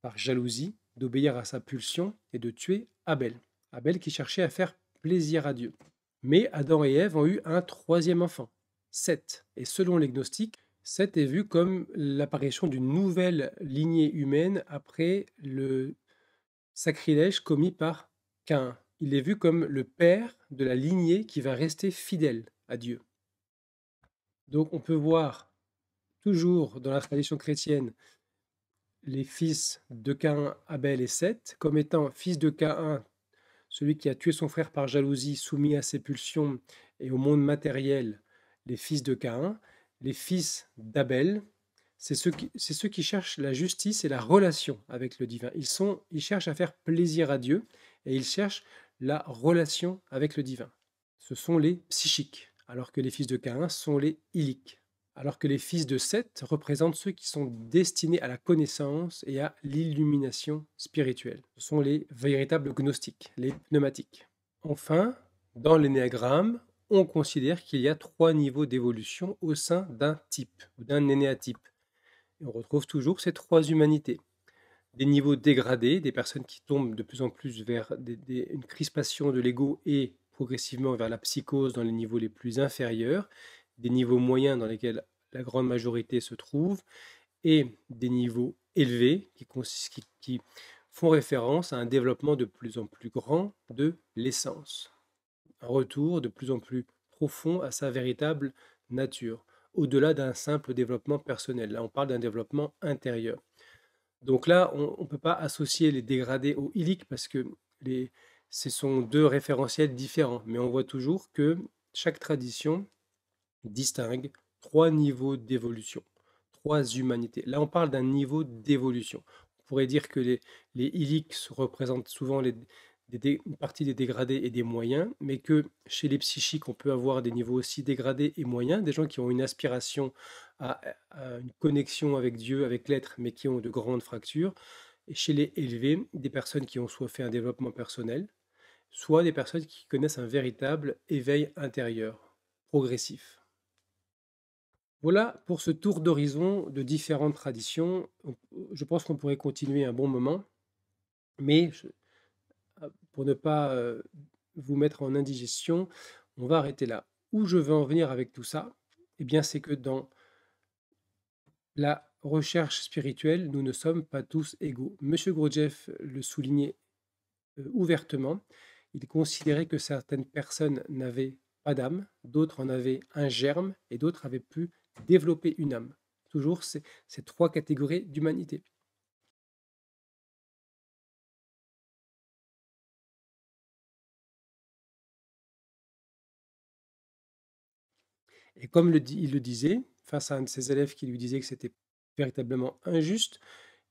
par jalousie, d'obéir à sa pulsion et de tuer Abel. Abel qui cherchait à faire plaisir à Dieu. Mais Adam et Ève ont eu un troisième enfant, Seth. Et selon les gnostiques, Seth est vu comme l'apparition d'une nouvelle lignée humaine après le sacrilège commis par Cain. Il est vu comme le père de la lignée qui va rester fidèle à Dieu. Donc on peut voir toujours dans la tradition chrétienne les fils de Caïn, Abel et Seth, comme étant fils de Caïn, celui qui a tué son frère par jalousie, soumis à ses pulsions et au monde matériel, les fils de Caïn, les fils d'Abel, c'est ceux, qui, cherchent la justice et la relation avec le divin. Ils, sont, ils cherchent à faire plaisir à Dieu et ils cherchent la relation avec le divin. Ce sont les psychiques, alors que les fils de Caïn sont les illiques alors que les fils de Seth représentent ceux qui sont destinés à la connaissance et à l'illumination spirituelle. Ce sont les véritables gnostiques, les pneumatiques. Enfin, dans l'énéagramme, on considère qu'il y a trois niveaux d'évolution au sein d'un type ou d'un énéatype. Et on retrouve toujours ces trois humanités. Des niveaux dégradés, des personnes qui tombent de plus en plus vers une crispation de l'ego et progressivement vers la psychose dans les niveaux les plus inférieurs, des niveaux moyens dans lesquels la grande majorité se trouve et des niveaux élevés qui, font référence à un développement de plus en plus grand de l'essence, un retour de plus en plus profond à sa véritable nature, au-delà d'un simple développement personnel. Là, on parle d'un développement intérieur. Donc là, on ne peut pas associer les dégradés au illique parce que les, ce sont deux référentiels différents, mais on voit toujours que chaque tradition distingue trois niveaux d'évolution, trois humanités. Là, on parle d'un niveau d'évolution. On pourrait dire que les, les représentent souvent les, des, des, une partie des dégradés et des moyens, mais que chez les psychiques, on peut avoir des niveaux aussi dégradés et moyens, des gens qui ont une aspiration à une connexion avec Dieu, avec l'être, mais qui ont de grandes fractures. Et chez les élevés, des personnes qui ont soit fait un développement personnel, soit des personnes qui connaissent un véritable éveil intérieur, progressif. Voilà pour ce tour d'horizon de différentes traditions. Je pense qu'on pourrait continuer un bon moment, mais euh, pour ne pas euh, vous mettre en indigestion, on va arrêter là. Où je veux en venir avec tout ça Eh bien, c'est que dans la recherche spirituelle, nous ne sommes pas tous égaux. Monsieur Grodjeff le soulignait euh, ouvertement. Il considérait que certaines personnes n'avaient pas d'âme, d'autres en avaient un germe et d'autres avaient plus développer une âme. Toujours ces, trois catégories d'humanité. Et comme il le disait, face à un de ses élèves qui lui disait que c'était véritablement injuste,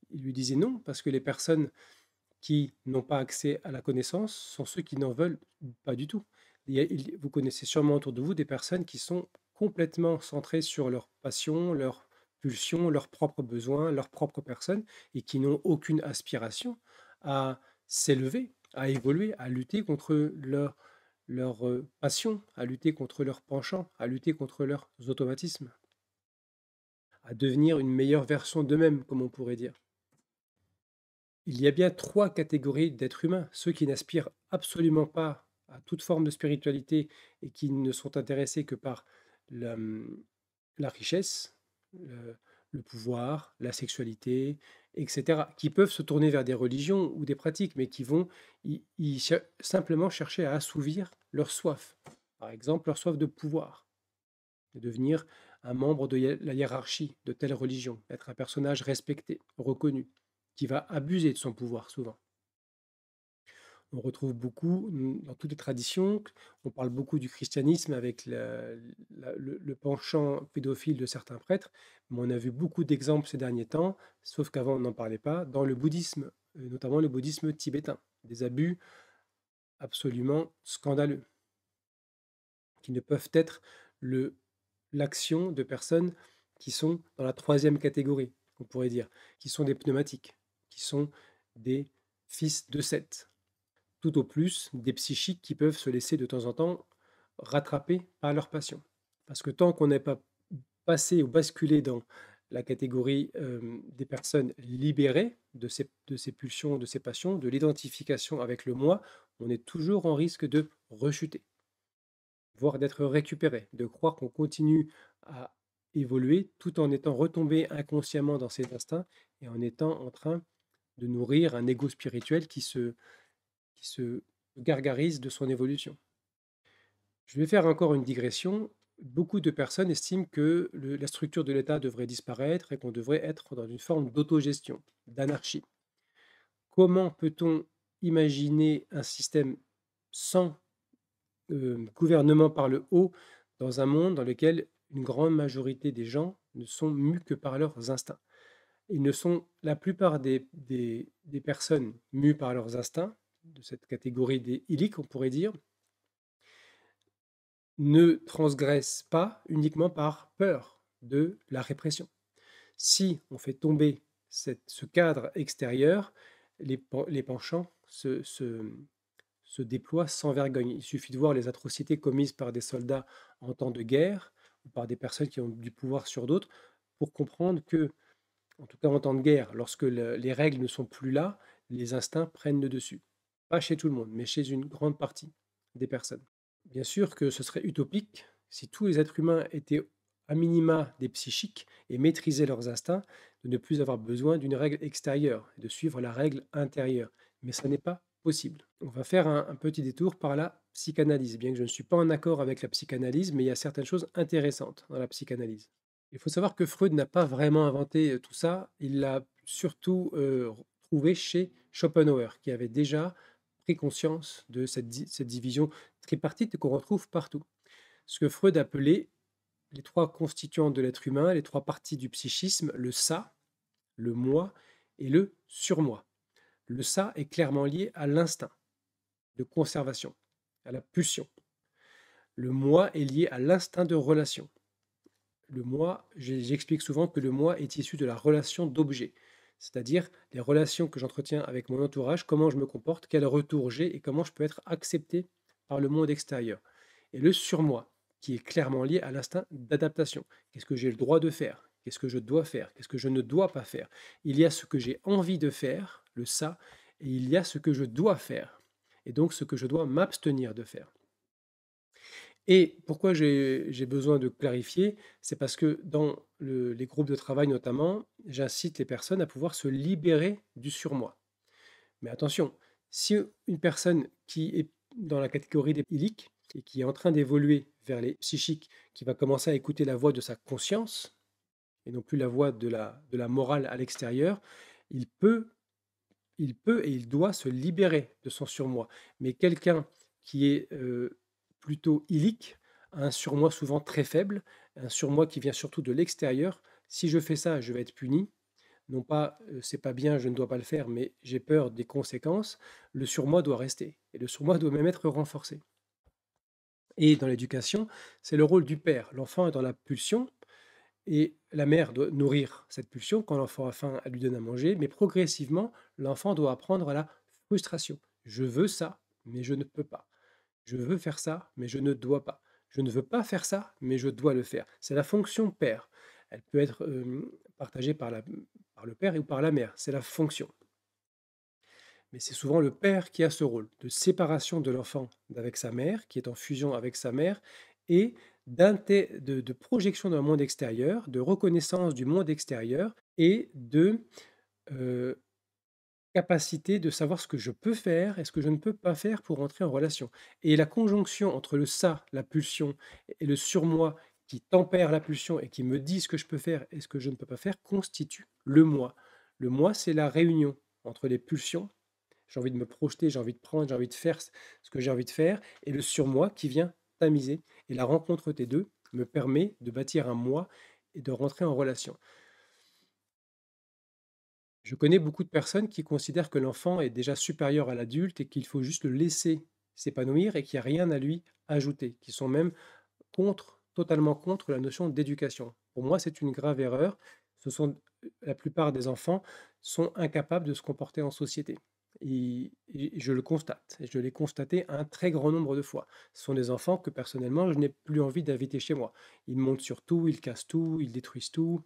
il lui disait non, parce que les personnes qui n'ont pas accès à la connaissance sont ceux qui n'en veulent pas du tout. vous connaissez sûrement autour de vous des personnes qui sont complètement centrés sur leurs passions, leurs pulsions, leurs propres besoins, leurs propres personnes, et qui n'ont aucune aspiration à s'élever, à évoluer, à lutter contre leur, leur euh, passion, à lutter contre leurs penchants, à lutter contre leurs automatismes, à devenir une meilleure version d'eux-mêmes, comme on pourrait dire. Il y a bien trois catégories d'êtres humains, ceux qui n'aspirent absolument pas à toute forme de spiritualité et qui ne sont intéressés que par Mmh, la, richesse, le, pouvoir, la sexualité, etc., qui peuvent se tourner vers des religions ou des pratiques, mais qui vont simplement chercher à assouvir leur soif. Par exemple, leur soif de pouvoir, de devenir un membre de la hiérarchie de telle religion, être un personnage respecté, reconnu, qui va abuser de son pouvoir souvent on retrouve beaucoup dans toutes les traditions. On parle beaucoup du christianisme avec le, penchant pédophile de certains prêtres, mais on a vu beaucoup d'exemples ces derniers temps, sauf qu'avant on n'en parlait pas, dans le bouddhisme, euh, notamment le bouddhisme tibétain, des abus absolument scandaleux, qui ne peuvent être l'action de personnes qui sont dans la troisième catégorie, on pourrait dire, qui sont des pneumatiques, qui sont des fils de sept tout au plus des psychiques qui peuvent se laisser de temps en temps rattraper par leurs passions. Parce que tant qu'on n'est pas passé ou basculé dans la catégorie euh, des personnes libérées de ces, de ces pulsions, de ces passions, de l'identification avec le moi, on est toujours en risque de rechuter, voire d'être récupéré, de croire qu'on continue à évoluer tout en étant retombé inconsciemment dans ses instincts et en étant en train de nourrir un ego spirituel qui se, qui se gargarise de son évolution. Je vais faire encore une digression. Beaucoup de personnes estiment que la structure de l'État devrait disparaître et qu'on devrait être dans une forme d'autogestion, d'anarchie. Comment peut-on imaginer un système sans euh, gouvernement par le haut dans un monde dans lequel une grande majorité des gens ne sont mus que par leurs instincts Ils ne sont, la plupart des, des personnes mues par leurs instincts de cette catégorie des iliques, on pourrait dire, ne transgresse pas uniquement par peur de la répression. Si on fait tomber ce cadre extérieur, les, les penchants se, se, déploient sans vergogne. Il suffit de voir les atrocités commises par des soldats en temps de guerre ou par des personnes qui ont du pouvoir sur d'autres pour comprendre que, en tout cas en temps de guerre, lorsque les règles ne sont plus là, les instincts prennent le dessus. Pas chez tout le monde, mais chez une grande partie des personnes. Bien sûr que ce serait utopique si tous les êtres humains étaient à minima des psychiques et maîtrisaient leurs instincts, de ne plus avoir besoin d'une règle extérieure et de suivre la règle intérieure. Mais ça n'est pas possible. On va faire un, petit détour par la psychanalyse, bien que je ne suis pas en accord avec la psychanalyse, mais il y a certaines choses intéressantes dans la psychanalyse. Il faut savoir que Freud n'a pas vraiment inventé euh, tout ça, il l'a surtout euh, trouvé chez Schopenhauer, qui avait déjà conscience de cette, division tripartite qu'on retrouve partout. Ce que Freud appelait les trois constituants de l'être humain, les trois parties du psychisme, le ça, le moi et le surmoi. Le ça est clairement lié à l'instinct de conservation, à la pulsion. Le moi est lié à l'instinct de relation. Le moi, j'explique souvent que le moi est issu de la relation d'objet c'est-à-dire les relations que j'entretiens avec mon entourage, comment je me comporte, quel retour j'ai et comment je peux être accepté par le monde extérieur. Et le surmoi, qui est clairement lié à l'instinct d'adaptation. Qu'est-ce que j'ai le droit de faire Qu'est-ce que je dois faire Qu'est-ce que je ne dois pas faire Il y a ce que j'ai envie de faire, le ça, et il y a ce que je dois faire, et donc ce que je dois m'abstenir de faire. Et pourquoi j'ai besoin de clarifier C'est parce que dans les groupes de travail notamment, j'incite les personnes à pouvoir se libérer du surmoi. Mais attention, si une personne qui est dans la catégorie des iliques et qui est en train d'évoluer vers les psychiques, qui va commencer à écouter la voix de sa conscience et non plus la voix de la, morale à l'extérieur, il peut, il peut et il doit se libérer de son surmoi. Mais quelqu'un qui est euh, plutôt ilique, un surmoi souvent très faible, un surmoi qui vient surtout de l'extérieur. Si je fais ça, je vais être puni. Non pas euh, c'est pas bien, je ne dois pas le faire, mais j'ai peur des conséquences. Le surmoi doit rester et le surmoi doit même être renforcé. Et dans l'éducation, c'est le rôle du père. L'enfant est dans la pulsion et la mère doit nourrir cette pulsion. Quand l'enfant a faim, elle lui donne à manger, mais progressivement, l'enfant doit apprendre à la frustration. Je veux ça, mais je ne peux pas. Je veux faire ça, mais je ne dois pas. Je ne veux pas faire ça, mais je dois le faire. C'est la fonction père. Elle peut être partagée par, le père ou par la mère. C'est la fonction. Mais c'est souvent le père qui a ce rôle de séparation de l'enfant avec sa mère, qui est en fusion avec sa mère, et de, projection dans le monde extérieur, de reconnaissance du monde extérieur et de capacité de savoir ce que je peux faire et ce que je ne peux pas faire pour entrer en relation. Et la conjonction entre le ça, la pulsion, et le surmoi qui tempère la pulsion et qui me dit ce que je peux faire et ce que je ne peux pas faire constitue le moi. Le moi, c'est la réunion entre les pulsions, j'ai envie de me projeter, j'ai envie de prendre, j'ai envie de faire ce que j'ai envie de faire, et le surmoi qui vient tamiser. Et la rencontre des deux me permet de bâtir un moi et de rentrer en relation. Je connais beaucoup de personnes qui considèrent que l'enfant est déjà supérieur à l'adulte et qu'il faut juste le laisser s'épanouir et qu'il n'y a rien à lui ajouter, qui sont même contre, totalement contre la notion d'éducation. Pour moi, c'est une grave erreur. la plupart des enfants sont incapables de se comporter en société. je le constate, et je l'ai constaté un très grand nombre de fois. Ce sont des enfants que personnellement, je n'ai plus envie d'inviter chez moi. Ils montent sur tout, ils cassent tout, ils détruisent tout.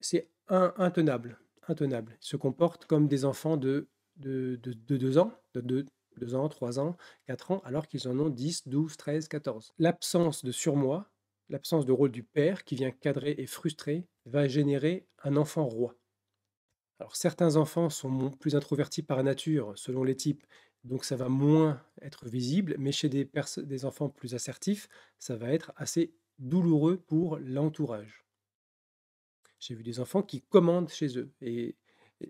C'est intenable intenable. Ils se comportent comme des enfants de, de, 2 ans, de ans, 3 ans, 4 ans, alors qu'ils en ont 10, 12, 13, 14. L'absence de surmoi, l'absence de rôle du père qui vient cadrer et frustrer, va générer un enfant roi. Alors certains enfants sont plus introvertis par nature, selon les types, donc ça va moins être visible, mais chez des enfants plus assertifs, ça va être assez douloureux pour l'entourage. J'ai vu des enfants qui commandent chez eux. Et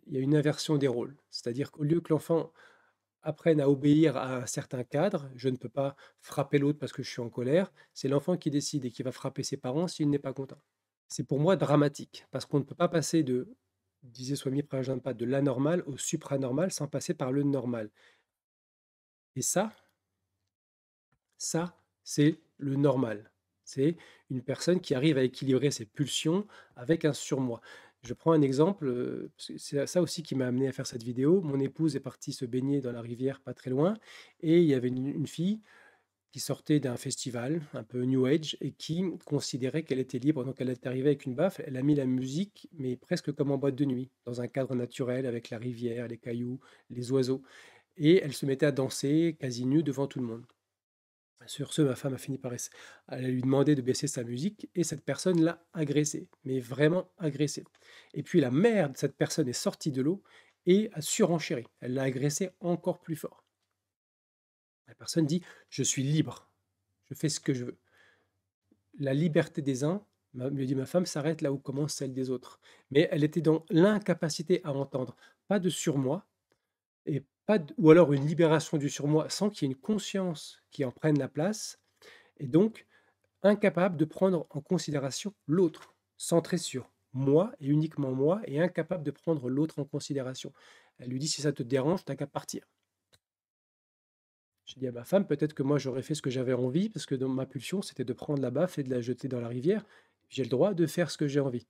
il y a une inversion des rôles. C'est-à-dire qu'au lieu que l'enfant apprenne à obéir à un certain cadre, je ne peux pas frapper l'autre parce que je suis en colère, c'est l'enfant qui décide et qui va frapper ses parents s'il n'est pas content. C'est pour moi dramatique, parce qu'on ne peut pas passer de, disait Swami Prajnapa, de l'anormal au supranormal sans passer par le normal. Et ça, ça, c'est le normal. C'est une personne qui arrive à équilibrer ses pulsions avec un surmoi. Je prends un exemple, euh, c'est ça aussi qui m'a amené à faire cette vidéo. Mon épouse est partie se baigner dans la rivière pas très loin et il y avait une, fille qui sortait d'un festival un peu New Age et qui considérait qu'elle était libre. Donc elle est arrivée avec une baffe, elle a mis la musique, mais presque comme en boîte de nuit, dans un cadre naturel avec la rivière, les cailloux, les oiseaux. Et elle se mettait à danser quasi nue devant tout le monde. Bah, sur ce, ma femme a fini par lui demander de baisser sa musique et cette personne l'a agressée, mais vraiment agressée. Et puis la mère de cette personne est sortie de l'eau et a surenchéri. Elle l'a agressée encore plus fort. La personne dit Je suis libre, je fais ce que je veux. La liberté des uns, me dit ma femme, s'arrête là où commence celle des autres. Mais elle était dans l'incapacité à entendre, pas de surmoi et ou alors une libération du surmoi sans qu'il y ait une conscience qui en prenne la place, et donc incapable de prendre en considération l'autre, centré sur moi et uniquement moi, et incapable de prendre l'autre en considération. Elle lui dit si ça te dérange, t'as qu'à partir. J'ai dit à ma femme, peut-être que moi j'aurais fait ce que j'avais envie, parce que dans ma pulsion, c'était de prendre la baffe et de la jeter dans la rivière. J'ai le droit de faire ce que j'ai envie.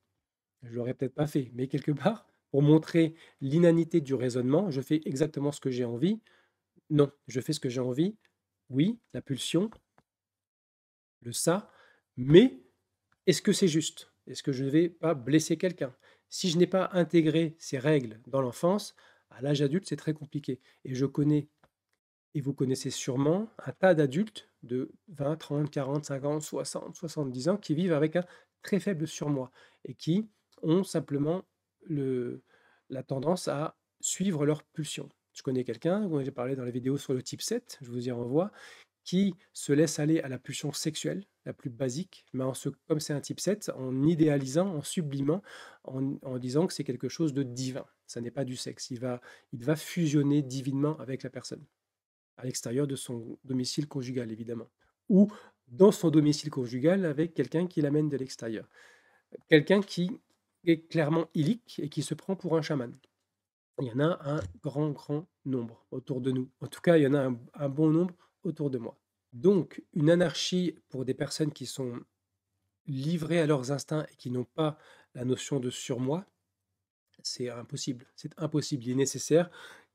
Je l'aurais peut-être pas fait, mais quelque [laughs] part, pour montrer l'inanité du raisonnement, je fais exactement ce que j'ai envie. Non, je fais ce que j'ai envie. Oui, la pulsion, le ça, mais est-ce que c'est juste Est-ce que je ne vais pas blesser quelqu'un Si je n'ai pas intégré ces règles dans l'enfance, à l'âge adulte, c'est très compliqué. Et je connais, et vous connaissez sûrement, un tas d'adultes de 20, 30, 40, 50, 60, 70 ans qui vivent avec un très faible surmoi et qui ont simplement la tendance à suivre leur pulsion. Je connais quelqu'un, dont j'ai parlé dans la vidéo sur le type 7, je vous y renvoie, qui se laisse aller à la pulsion sexuelle, la plus basique, mais en comme c'est un type 7, en idéalisant, en sublimant, en, en disant que c'est quelque chose de divin. Ça n'est pas du sexe. Il va, il va fusionner divinement avec la personne, à l'extérieur de son domicile conjugal, évidemment, ou dans son domicile conjugal avec quelqu'un qui l'amène de l'extérieur. Quelqu'un qui est clairement illique et qui se prend pour un chaman. Il y en a un grand, grand nombre autour de nous. En tout cas, il y en a un, bon nombre autour de moi. Donc, une anarchie pour des personnes qui sont livrées à leurs instincts et qui n'ont pas la notion de surmoi, c'est impossible. C'est impossible. Il est nécessaire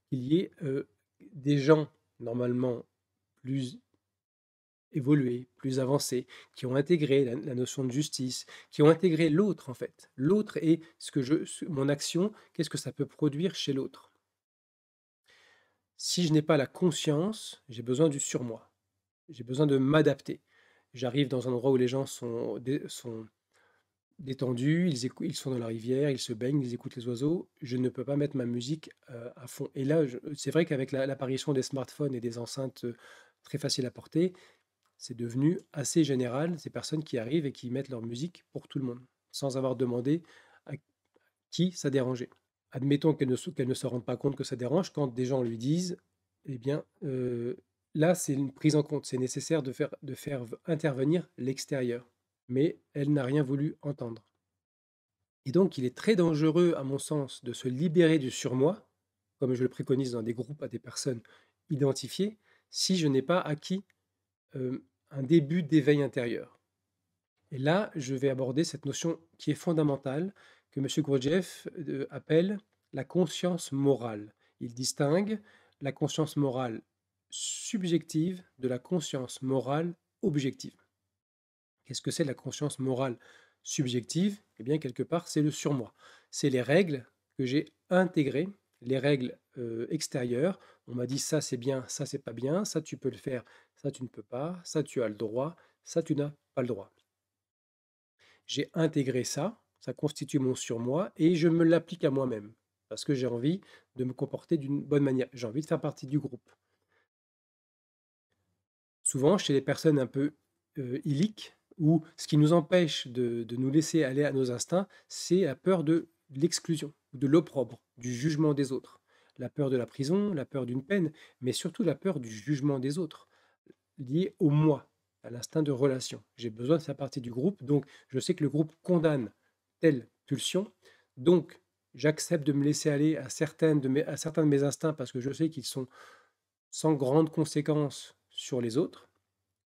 qu'il y ait euh, des gens normalement plus évolué, plus avancés, qui ont intégré la, notion de justice, qui ont intégré l'autre en fait. L'autre est ce que je, mon action, qu'est-ce que ça peut produire chez l'autre Si je n'ai pas la conscience, j'ai besoin du surmoi. J'ai besoin de m'adapter. J'arrive dans un endroit où les gens sont, sont détendus, ils, ils, sont dans la rivière, ils se baignent, ils écoutent les oiseaux. Je ne peux pas mettre ma musique euh, à fond. Et là, c'est vrai qu'avec l'apparition des smartphones et des enceintes euh, très faciles à porter, c'est devenu assez général, ces personnes qui arrivent et qui mettent leur musique pour tout le monde, sans avoir demandé à qui ça dérangeait. Admettons qu'elle ne, se rende pas compte que ça dérange quand des gens lui disent, eh bien, euh, là, c'est une prise en compte, c'est nécessaire de faire, de faire intervenir l'extérieur. Mais elle n'a rien voulu entendre. Et donc, il est très dangereux, à mon sens, de se libérer du surmoi, comme je le préconise dans des groupes à des personnes identifiées, si je n'ai pas acquis euh, un début d'éveil intérieur. Et là, je vais aborder cette notion qui est fondamentale, que M. Gurdjieff euh, appelle la conscience morale. Il distingue la conscience morale subjective de la conscience morale objective. Qu'est-ce que c'est la conscience morale subjective Eh bien, quelque part, c'est le surmoi. C'est les règles que j'ai intégrées les règles extérieures. On m'a dit ça c'est bien, ça c'est pas bien, ça tu peux le faire, ça tu ne peux pas, ça tu as le droit, ça tu n'as pas le droit. J'ai intégré ça, ça constitue mon surmoi et je me l'applique à moi-même parce que j'ai envie de me comporter d'une bonne manière, j'ai envie de faire partie du groupe. Souvent, chez les personnes un peu illiques, où ce qui nous empêche de, de nous laisser aller à nos instincts, c'est la peur de l'exclusion, de l'opprobre, du jugement des autres. La peur de la prison, la peur d'une peine, mais surtout la peur du jugement des autres, liée au moi, à l'instinct de relation. J'ai besoin de sa partie du groupe, donc je sais que le groupe condamne telle pulsion, donc j'accepte de me laisser aller à, certaines de mes, à certains de mes instincts parce que je sais qu'ils sont sans grandes conséquences sur les autres,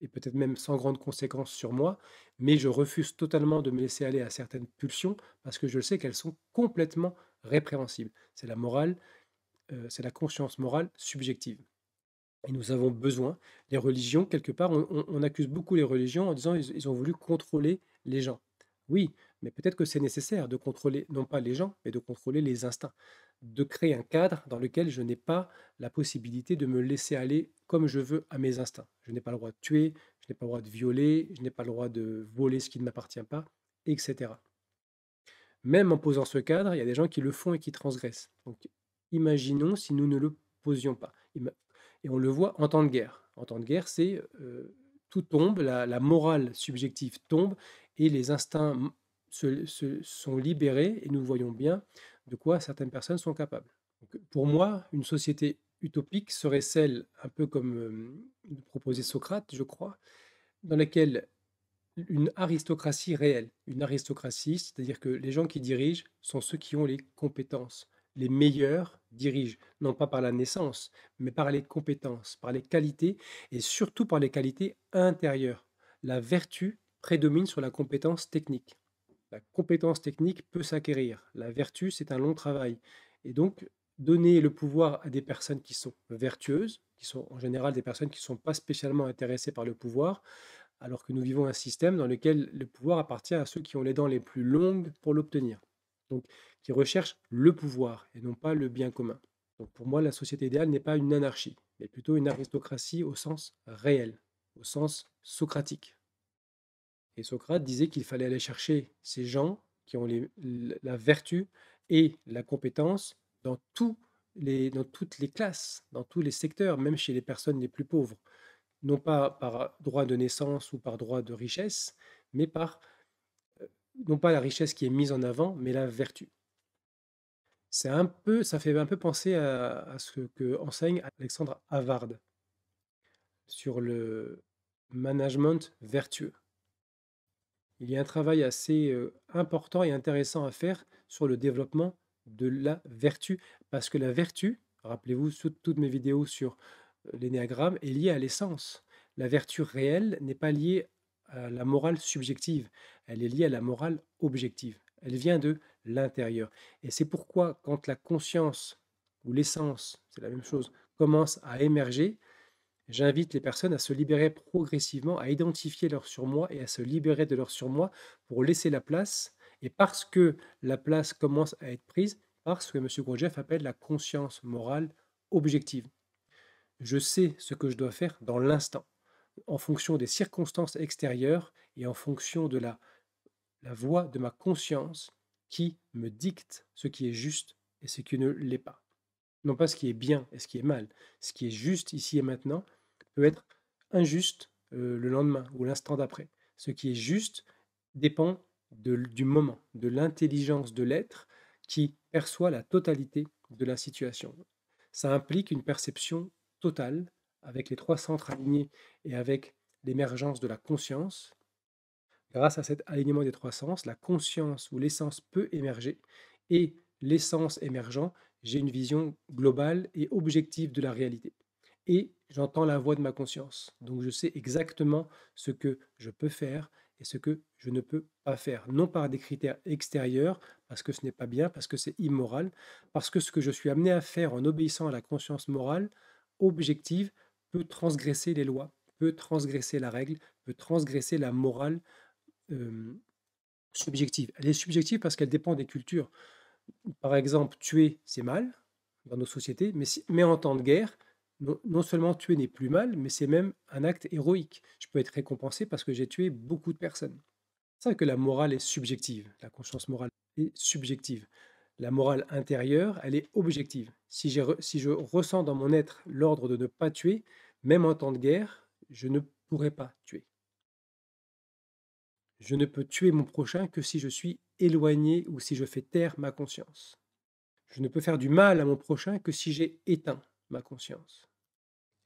et peut-être même sans grandes conséquences sur moi, mais je refuse totalement de me laisser aller à certaines pulsions parce que je sais qu'elles sont complètement répréhensible. C'est la morale, euh, c'est la conscience morale subjective. Et nous avons besoin, les religions, quelque part, on, accuse beaucoup les religions en disant ils, ont voulu contrôler les gens. Oui, mais peut-être que c'est nécessaire de contrôler non pas les gens, mais de contrôler les instincts, de créer un cadre dans lequel je n'ai pas la possibilité de me laisser aller comme je veux à mes instincts. Je n'ai pas le droit de tuer, je n'ai pas le droit de violer, je n'ai pas le droit de voler ce qui ne m'appartient pas, etc même en posant ce cadre, il y a des gens qui le font et qui transgressent. Donc imaginons si nous ne le posions pas. Et on le voit en temps de guerre. En temps de guerre, c'est euh, tout tombe, la, morale subjective tombe et les instincts se, sont libérés et nous voyons bien de quoi certaines personnes sont capables. pour moi, une société utopique serait celle, un peu comme euh, proposait Socrate, je crois, dans laquelle une aristocratie réelle. Une aristocratie, c'est-à-dire que les gens qui dirigent sont ceux qui ont les compétences. Les meilleurs dirigent, non pas par la naissance, mais par les compétences, par les qualités, et surtout par les qualités intérieures. La vertu prédomine sur la compétence technique. La compétence technique peut s'acquérir. La vertu, c'est un long travail. Et donc, donner le pouvoir à des personnes qui sont vertueuses, qui sont en général des personnes qui ne sont pas spécialement intéressées par le pouvoir, alors que nous vivons un système dans lequel le pouvoir appartient à ceux qui ont les dents les plus longues pour l'obtenir, donc qui recherchent le pouvoir et non pas le bien commun. Donc pour moi, la société idéale n'est pas une anarchie, mais plutôt une aristocratie au sens réel, au sens socratique. Et Socrate disait qu'il fallait aller chercher ces gens qui ont la vertu et la compétence dans toutes les classes, dans tous les secteurs, même chez les personnes les plus pauvres non pas par droit de naissance ou par droit de richesse, mais par euh, non pas la richesse qui est mise en avant, mais la vertu. C'est un peu, ça fait un peu penser à, ce que enseigne Alexandre Havard sur le management vertueux. Il y a un travail assez euh, important et intéressant à faire sur le développement de la vertu, parce que la vertu, rappelez-vous toutes mes vidéos sur l'énéagramme est lié à l'essence. La vertu réelle n'est pas liée à la morale subjective, elle est liée à la morale objective. Elle vient de l'intérieur. Et c'est pourquoi quand la conscience ou l'essence, c'est la même chose, commence à émerger, J'invite les personnes à se libérer progressivement, à identifier leur surmoi et à se libérer de leur surmoi pour laisser la place. Et parce que la place commence à être prise, parce ce que M. Grosjeff appelle la conscience morale objective je sais ce que je dois faire dans l'instant, en fonction des circonstances extérieures et en fonction de la, la voix de ma conscience qui me dicte ce qui est juste et ce qui ne l'est pas. Non pas ce qui est bien et ce qui est mal. Ce qui est juste ici et maintenant peut être injuste euh, le lendemain ou l'instant d'après. Ce qui est juste dépend du moment, de l'intelligence de l'être qui perçoit la totalité de la situation. Ça implique une perception total avec les trois centres alignés et avec l'émergence de la conscience. Grâce à cet alignement des trois sens, la conscience ou l'essence peut émerger et l'essence émergeant, j'ai une vision globale et objective de la réalité. Et j'entends la voix de ma conscience. Donc je sais exactement ce que je peux faire et ce que je ne peux pas faire. Non par des critères extérieurs, parce que ce n'est pas bien, parce que c'est immoral, parce que ce que je suis amené à faire en obéissant à la conscience morale objective peut transgresser les lois, peut transgresser la règle, peut transgresser la morale subjective. Elle est subjective parce qu'elle dépend des cultures. Par exemple, tuer, c'est mal dans nos sociétés, mais, mais en temps de guerre, non, seulement tuer n'est plus mal, mais c'est même un acte héroïque. Je peux être récompensé parce que j'ai tué beaucoup de personnes. C'est vrai que la morale est subjective, la conscience morale est subjective. La morale intérieure, elle est objective. Si, je ressens dans mon être l'ordre de ne pas tuer, même en temps de guerre, je ne pourrai pas tuer. Je ne peux tuer mon prochain que si je suis éloigné ou si je fais taire ma conscience. Je ne peux faire du mal à mon prochain que si j'ai éteint ma conscience.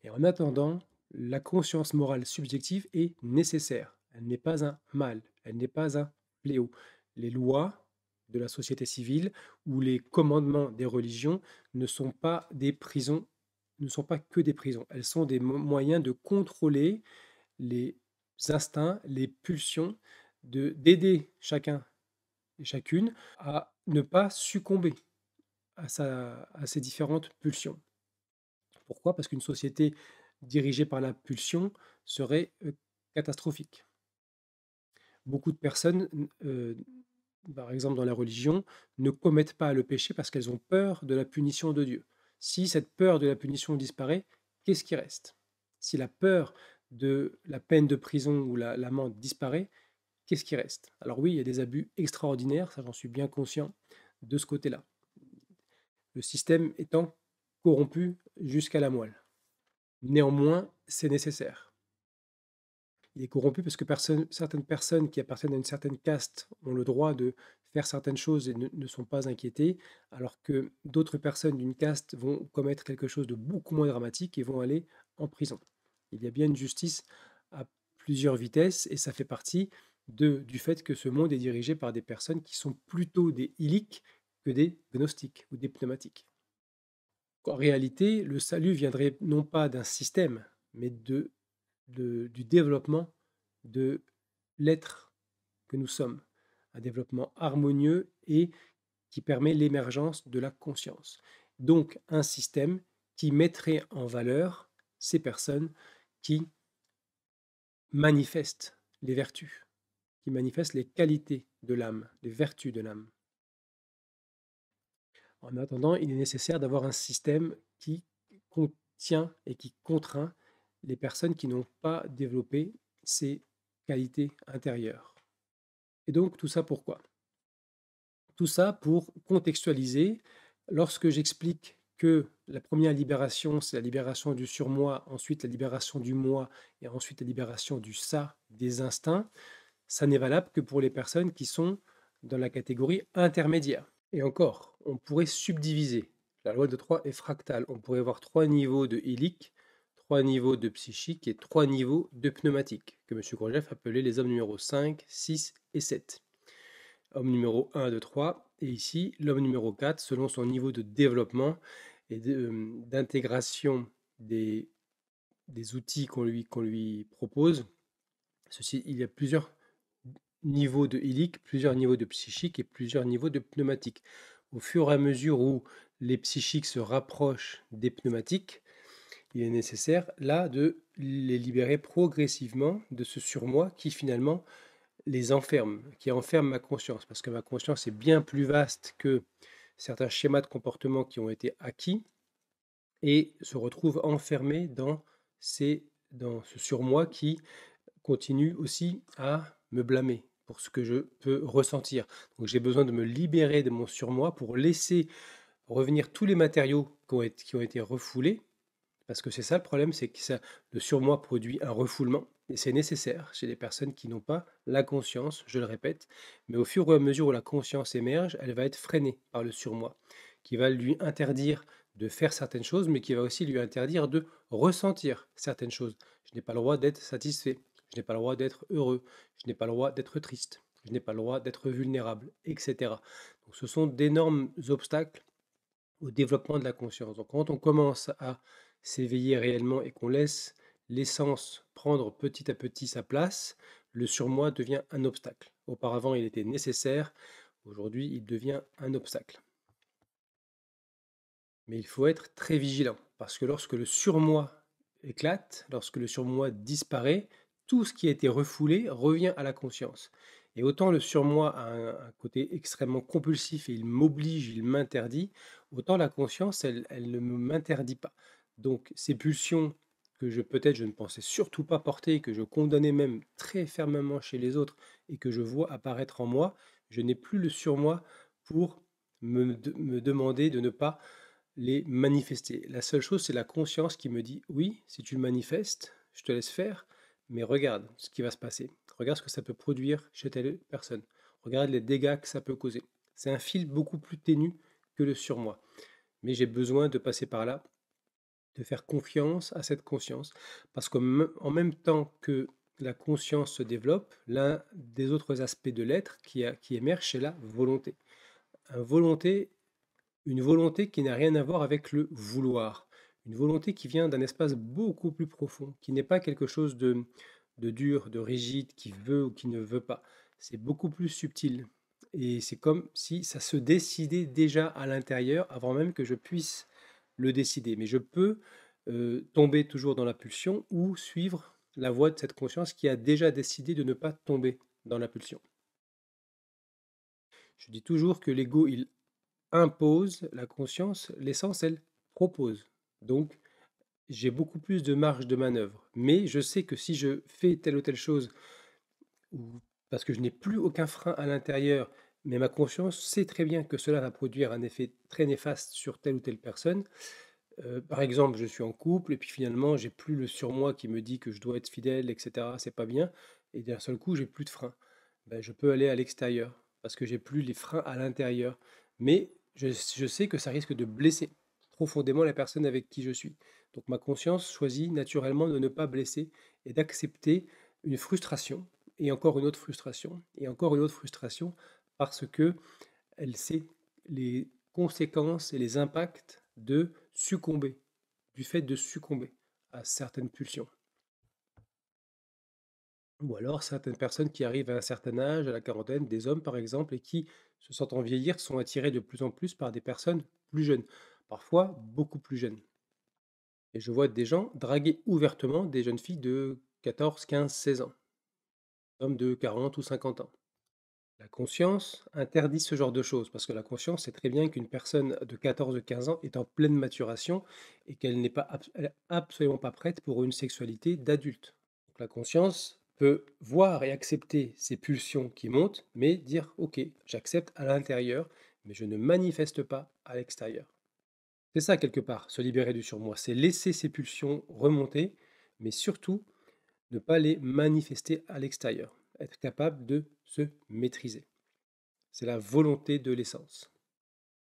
Et en attendant, la conscience morale subjective est nécessaire. Elle n'est pas un mal, elle n'est pas un pléau. Les lois de la société civile, où les commandements des religions ne sont pas des prisons, ne sont pas que des prisons. Elles sont des moyens de contrôler les instincts, les pulsions, de d'aider chacun et chacune à ne pas succomber à, ces différentes pulsions. Pourquoi Parce qu'une société dirigée par la pulsion serait euh, catastrophique. Beaucoup de personnes euh, par exemple dans la religion, ne commettent pas le péché parce qu'elles ont peur de la punition de Dieu. Si cette peur de la punition disparaît, qu'est-ce qui reste Si la peur de la peine de prison ou l'amende disparaît, qu'est-ce qui reste Alors oui, il y a des abus extraordinaires, ça j'en suis bien conscient, de ce côté-là. Le système étant corrompu jusqu'à la moelle. Néanmoins, c'est nécessaire il est corrompu parce que certaines personnes qui appartiennent à une certaine caste ont le droit de faire certaines choses et ne, sont pas inquiétées, alors que d'autres personnes d'une caste vont commettre quelque chose de beaucoup moins dramatique et vont aller en prison. Il y a bien une justice à plusieurs vitesses et ça fait partie de, du fait que ce monde est dirigé par des personnes qui sont plutôt des illiques que des gnostiques ou des pneumatiques. En réalité, le salut viendrait non pas d'un système, mais de du développement de l'être que nous sommes, un développement harmonieux et qui permet l'émergence de la conscience. Donc un système qui mettrait en valeur ces personnes qui manifestent les vertus, qui manifestent les qualités de l'âme, les vertus de l'âme. En attendant, il est nécessaire d'avoir un système qui contient et qui contraint les personnes qui n'ont pas développé ces qualités intérieures. Et donc tout ça pourquoi Tout ça pour contextualiser lorsque j'explique que la première libération, c'est la libération du surmoi, ensuite la libération du moi et ensuite la libération du ça, des instincts, ça n'est valable que pour les personnes qui sont dans la catégorie intermédiaire. Et encore, on pourrait subdiviser. La loi de 3 est fractale. On pourrait avoir trois niveaux de hélique trois niveaux de psychique et trois niveaux de pneumatique, que M. Gurdjieff appelait les hommes numéro 5, 6 et 7. Homme numéro 1, 2, 3, et ici l'homme numéro 4, selon son niveau de développement et euh, d'intégration des, des, outils qu'on lui, lui propose. Ceci, il y a plusieurs niveaux de hélique, plusieurs niveaux de psychique et plusieurs niveaux de pneumatique. Au fur et à mesure où les psychiques se rapprochent des pneumatiques, il est nécessaire là de les libérer progressivement de ce surmoi qui finalement les enferme, qui enferme ma conscience, parce que ma conscience est bien plus vaste que certains schémas de comportement qui ont été acquis et se retrouvent enfermés dans, dans ce surmoi qui continue aussi à me blâmer pour ce que je peux ressentir. Donc j'ai besoin de me libérer de mon surmoi pour laisser revenir tous les matériaux qui ont été refoulés parce que c'est ça le problème, c'est que ça, le surmoi produit un refoulement, et c'est nécessaire chez les personnes qui n'ont pas la conscience, je le répète, mais au fur et à mesure où la conscience émerge, elle va être freinée par le surmoi, qui va lui interdire de faire certaines choses, mais qui va aussi lui interdire de ressentir certaines choses. Je n'ai pas le droit d'être satisfait, je n'ai pas le droit d'être heureux, je n'ai pas le droit d'être triste, je n'ai pas le droit d'être vulnérable, etc. Donc ce sont d'énormes obstacles au développement de la conscience. Donc quand on commence à s'éveiller réellement et qu'on laisse l'essence prendre petit à petit sa place, le surmoi devient un obstacle. Auparavant, il était nécessaire, aujourd'hui, il devient un obstacle. Mais il faut être très vigilant, parce que lorsque le surmoi éclate, lorsque le surmoi disparaît, tout ce qui a été refoulé revient à la conscience. Et autant le surmoi a un, côté extrêmement compulsif et il m'oblige, il m'interdit, autant la conscience, elle, elle ne m'interdit pas. Donc ces pulsions que je peut-être je ne pensais surtout pas porter, que je condamnais même très fermement chez les autres et que je vois apparaître en moi, je n'ai plus le surmoi pour me, demander de ne pas les manifester. La seule chose, c'est la conscience qui me dit oui, si tu le manifestes, je te laisse faire, mais regarde ce qui va se passer. Regarde ce que ça peut produire chez telle personne. Regarde les dégâts que ça peut causer. C'est un fil beaucoup plus ténu que le surmoi. Mais j'ai besoin de passer par là de faire confiance à cette conscience. Parce en même temps que la conscience se développe, l'un des autres aspects de l'être qui, qui émerge, c'est la volonté. Un volonté. Une volonté qui n'a rien à voir avec le vouloir. Une volonté qui vient d'un espace beaucoup plus profond, qui n'est pas quelque chose de dur, de rigide, qui veut ou qui ne veut pas. C'est beaucoup plus subtil. Et c'est comme si ça se décidait déjà à l'intérieur avant même que je puisse le décider, mais je peux euh, tomber toujours dans la pulsion ou suivre la voie de cette conscience qui a déjà décidé de ne pas tomber dans la pulsion. Je dis toujours que l'ego, il impose la conscience, l'essence, elle propose. Donc, j'ai beaucoup plus de marge de manœuvre. Mais je sais que si je fais telle ou telle chose, ou parce que je n'ai plus aucun frein à l'intérieur, mais ma conscience sait très bien que cela va produire un effet très néfaste sur telle ou telle personne. Euh, par exemple, je suis en couple et puis finalement, j'ai plus le surmoi qui me dit que je dois être fidèle, etc. C'est pas bien. Et d'un seul coup, j'ai plus de freins Ben, je peux aller à l'extérieur parce que j'ai plus les freins à l'intérieur. Mais je, je sais que ça risque de blesser profondément la personne avec qui je suis. Donc ma conscience choisit naturellement de ne pas blesser et d'accepter une frustration et encore une autre frustration et encore une autre frustration parce que elle sait les conséquences et les impacts de succomber, du fait de succomber à certaines pulsions. Ou alors certaines personnes qui arrivent à un certain âge, à la quarantaine, des hommes par exemple, et qui, se en vieillir, sont attirées de plus en plus par des personnes plus jeunes, parfois beaucoup plus jeunes. Et je vois des gens draguer ouvertement des jeunes filles de 14, 15, 16 ans, hommes de 40 ou 50 ans. La conscience interdit ce genre de choses parce que la conscience sait très bien qu'une personne de 14 15 ans est en pleine maturation et qu'elle n'est pas absolument pas prête pour une sexualité d'adulte. la conscience peut voir et accepter ces pulsions qui montent, mais dire ok, j'accepte à l'intérieur, mais je ne manifeste pas à l'extérieur. C'est ça quelque part, se libérer du surmoi, c'est laisser ces pulsions remonter, mais surtout ne pas les manifester à l'extérieur, être capable de se maîtriser. C'est la volonté de l'essence.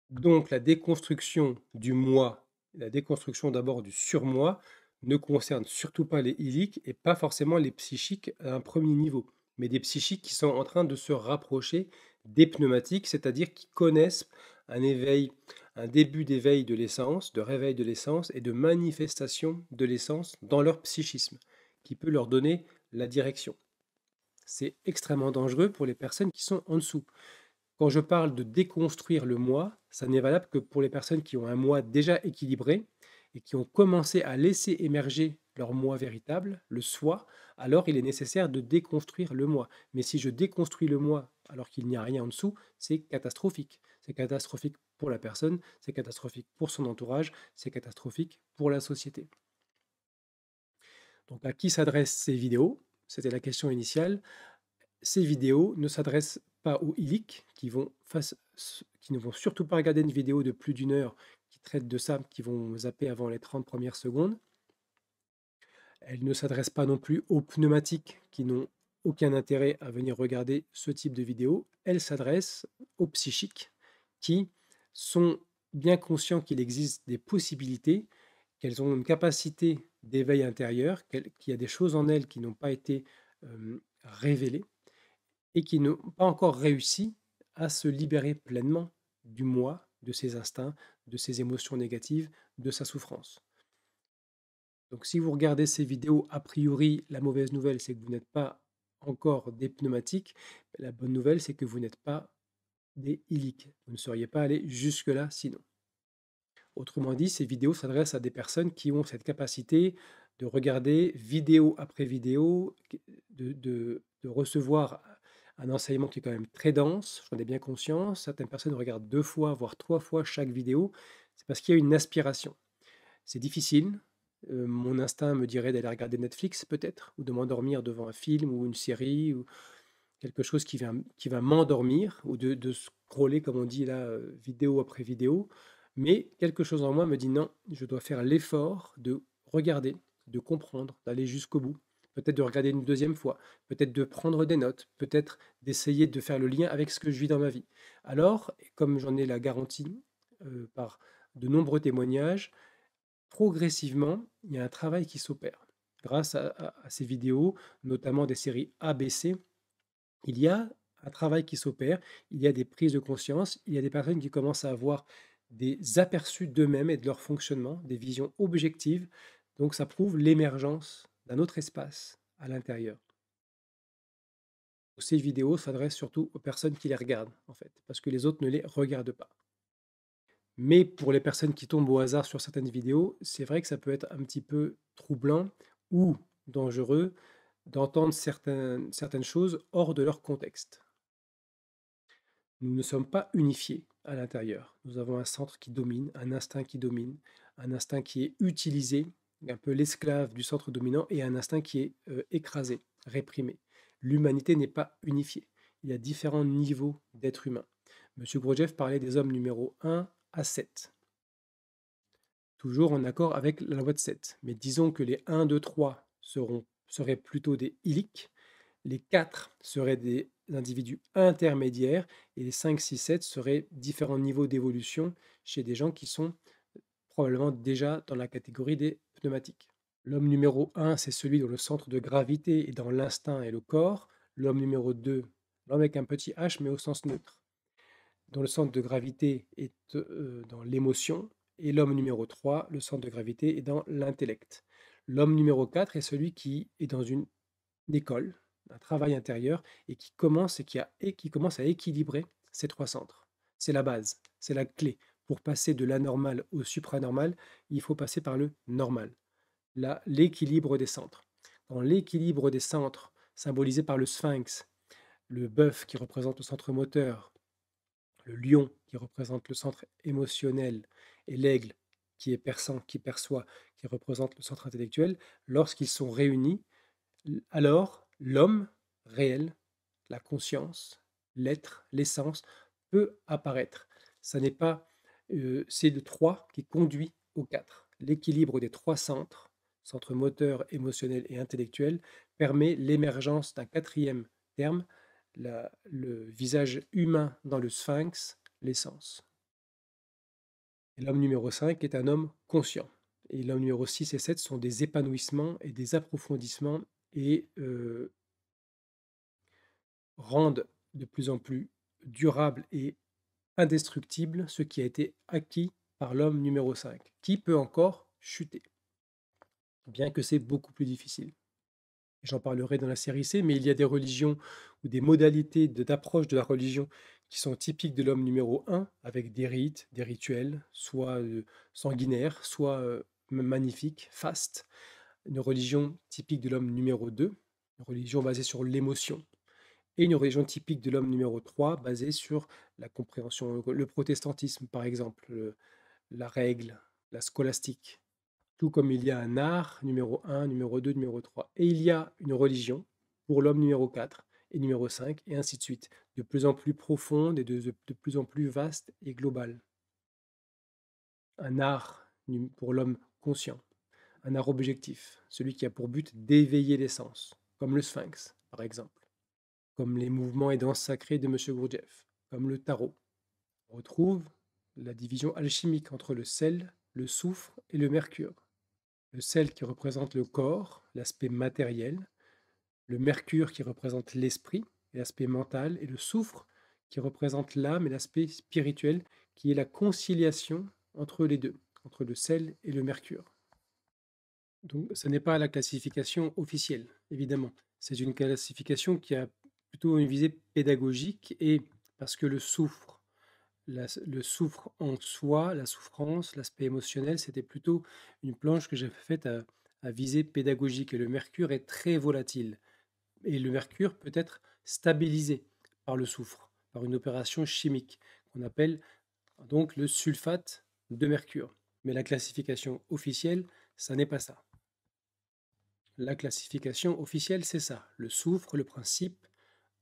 Donc la déconstruction du moi, la déconstruction d'abord du surmoi, ne concerne surtout pas les iliques et pas forcément les psychiques à un premier niveau, mais des psychiques qui sont en train de se rapprocher des pneumatiques, c'est-à-dire qui connaissent un éveil, un début d'éveil de l'essence, de réveil de l'essence et de manifestation de l'essence dans leur psychisme, qui peut leur donner la direction c'est extrêmement dangereux pour les personnes qui sont en dessous. Quand je parle de déconstruire le moi, ça n'est valable que pour les personnes qui ont un moi déjà équilibré et qui ont commencé à laisser émerger leur moi véritable, le soi, alors il est nécessaire de déconstruire le moi. Mais si je déconstruis le moi alors qu'il n'y a rien en dessous, c'est catastrophique. C'est catastrophique pour la personne, c'est catastrophique pour son entourage, c'est catastrophique pour la société. Donc à qui s'adressent ces vidéos c'était la question initiale, ces vidéos ne s'adressent pas aux iliques qui, vont qui ne vont surtout pas regarder une vidéo de plus d'une heure qui traite de ça, qui vont zapper avant les 30 premières secondes. Elles ne s'adressent pas non plus aux pneumatiques qui n'ont aucun intérêt à venir regarder ce type de vidéo. Elles s'adressent aux psychiques qui sont bien conscients qu'il existe des possibilités, qu'elles ont une capacité d'éveil intérieur, qu'il y a des choses en elle qui n'ont pas été révélées et qui n'ont pas encore réussi à se libérer pleinement du moi, de ses instincts, de ses émotions négatives, de sa souffrance. Donc si vous regardez ces vidéos, a priori, la mauvaise nouvelle, c'est que vous n'êtes pas encore des pneumatiques. La bonne nouvelle, c'est que vous n'êtes pas des illiques. Vous ne seriez pas allé jusque-là sinon. Autrement dit, ces vidéos s'adressent à des personnes qui ont cette capacité de regarder vidéo après vidéo, de, recevoir un enseignement qui est quand même très dense, j'en ai bien conscience. Certaines personnes regardent deux fois, voire trois fois chaque vidéo. C'est parce qu'il y a une aspiration. C'est difficile. Euh, mon instinct me dirait d'aller regarder Netflix peut-être, ou de m'endormir devant un film ou une série, ou quelque chose qui va, m'endormir, ou de, de, scroller, comme on dit là, euh, vidéo après vidéo. Mais quelque chose en moi me dit non, je dois faire l'effort de regarder, de comprendre, d'aller jusqu'au bout, peut-être de regarder une deuxième fois, peut-être de prendre des notes, peut-être d'essayer de faire le lien avec ce que je vis dans ma vie. Alors, comme j'en ai la garantie euh, par de nombreux témoignages, progressivement, il y a un travail qui s'opère. Grâce à, ces vidéos, notamment des séries ABC, il y a un travail qui s'opère, il y a des prises de conscience, il y a des personnes qui commencent à avoir des aperçus d'eux-mêmes et de leur fonctionnement, des visions objectives. Donc ça prouve l'émergence d'un autre espace à l'intérieur. Ces vidéos s'adressent surtout aux personnes qui les regardent, en fait, parce que les autres ne les regardent pas. Mais pour les personnes qui tombent au hasard sur certaines vidéos, c'est vrai que ça peut être un petit peu troublant ou dangereux d'entendre certaines, certaines choses hors de leur contexte. Nous ne sommes pas unifiés à l'intérieur. Nous avons un centre qui domine, un instinct qui domine, un instinct qui est utilisé, un peu l'esclave du centre dominant, et un instinct qui est euh, écrasé, réprimé. L'humanité n'est pas unifiée. Il y a différents niveaux d'êtres humains. M. Grojeff parlait des hommes numéro 1 à 7. Toujours en accord avec la loi de 7. Mais disons que les 1, 2, 3 seront, seraient plutôt des iliques, les 4 seraient des individus intermédiaires et les 5, 6, 7 seraient différents niveaux d'évolution chez des gens qui sont euh, probablement déjà dans la catégorie des pneumatiques. L'homme numéro 1, c'est celui dont le centre de gravité est dans l'instinct et le corps. L'homme numéro 2, l'homme avec un petit h mais au sens neutre, dont le centre de gravité est euh, dans l'émotion. Et l'homme numéro 3, le centre de gravité est dans l'intellect. L'homme numéro 4 est celui qui est dans une école, un travail intérieur et qui commence, et qui, a, et qui commence à équilibrer ces trois centres. C'est la base, c'est la clé. Pour passer de l'anormal au supranormal, il faut passer par le normal, l'équilibre des centres. Dans l'équilibre des centres, symbolisé par le sphinx, le bœuf qui représente le centre moteur, le lion qui représente le centre émotionnel et l'aigle qui est perçant, qui perçoit, qui représente le centre intellectuel, lorsqu'ils sont réunis, alors l'homme réel, la conscience, l'être, l'essence, peut apparaître. Ce n'est pas euh, c'est le trois qui conduit au quatre. L'équilibre des trois centres, centre moteur, émotionnel et intellectuel, permet l'émergence d'un quatrième terme, le visage humain dans le sphinx, l'essence. L'homme numéro 5 est un homme conscient. Et l'homme numéro 6 et 7 sont des épanouissements et des approfondissements et rendent de plus en plus durable et indestructible ce qui a été acquis par l'homme numéro 5, qui peut encore chuter, bien que c'est beaucoup plus difficile. J'en parlerai dans la série C, mais il y a des religions ou des modalités d'approche de la religion qui sont typiques de l'homme numéro 1, avec des rites, des rituels, soit sanguinaires, soit magnifiques, fastes, une religion typique de l'homme numéro 2, une religion basée sur l'émotion, et une religion typique de l'homme numéro 3, basée sur la compréhension, le protestantisme par exemple, la règle, la scolastique. Tout comme il y a un art numéro 1, numéro 2, numéro 3, et il y a une religion pour l'homme numéro 4 et numéro 5, et ainsi de suite, de plus en plus profonde et de plus en plus vaste et globale. Un art pour l'homme conscient, un art objectif, celui qui a pour but d'éveiller les sens, comme le sphinx, par exemple, comme les mouvements et danses sacrées de M. Gurdjieff, comme le tarot. On retrouve la division alchimique entre le sel, le soufre et le mercure. Le sel qui représente le corps, l'aspect matériel, le mercure qui représente l'esprit l'aspect mental, et le soufre qui représente l'âme et l'aspect spirituel, qui est la conciliation entre les deux, entre le sel et le mercure. Donc, ce n'est pas la classification officielle, évidemment. C'est une classification qui a plutôt une visée pédagogique et parce que le soufre, le soufre en soi, la souffrance, l'aspect émotionnel, c'était plutôt une planche que j'avais faite à, visée pédagogique. Et le mercure est très volatile. Et le mercure peut être stabilisé par le soufre, par une opération chimique qu'on appelle donc le sulfate de mercure. Mais la classification officielle, ça n'est pas ça. La classification officielle, c'est ça. Le soufre, le principe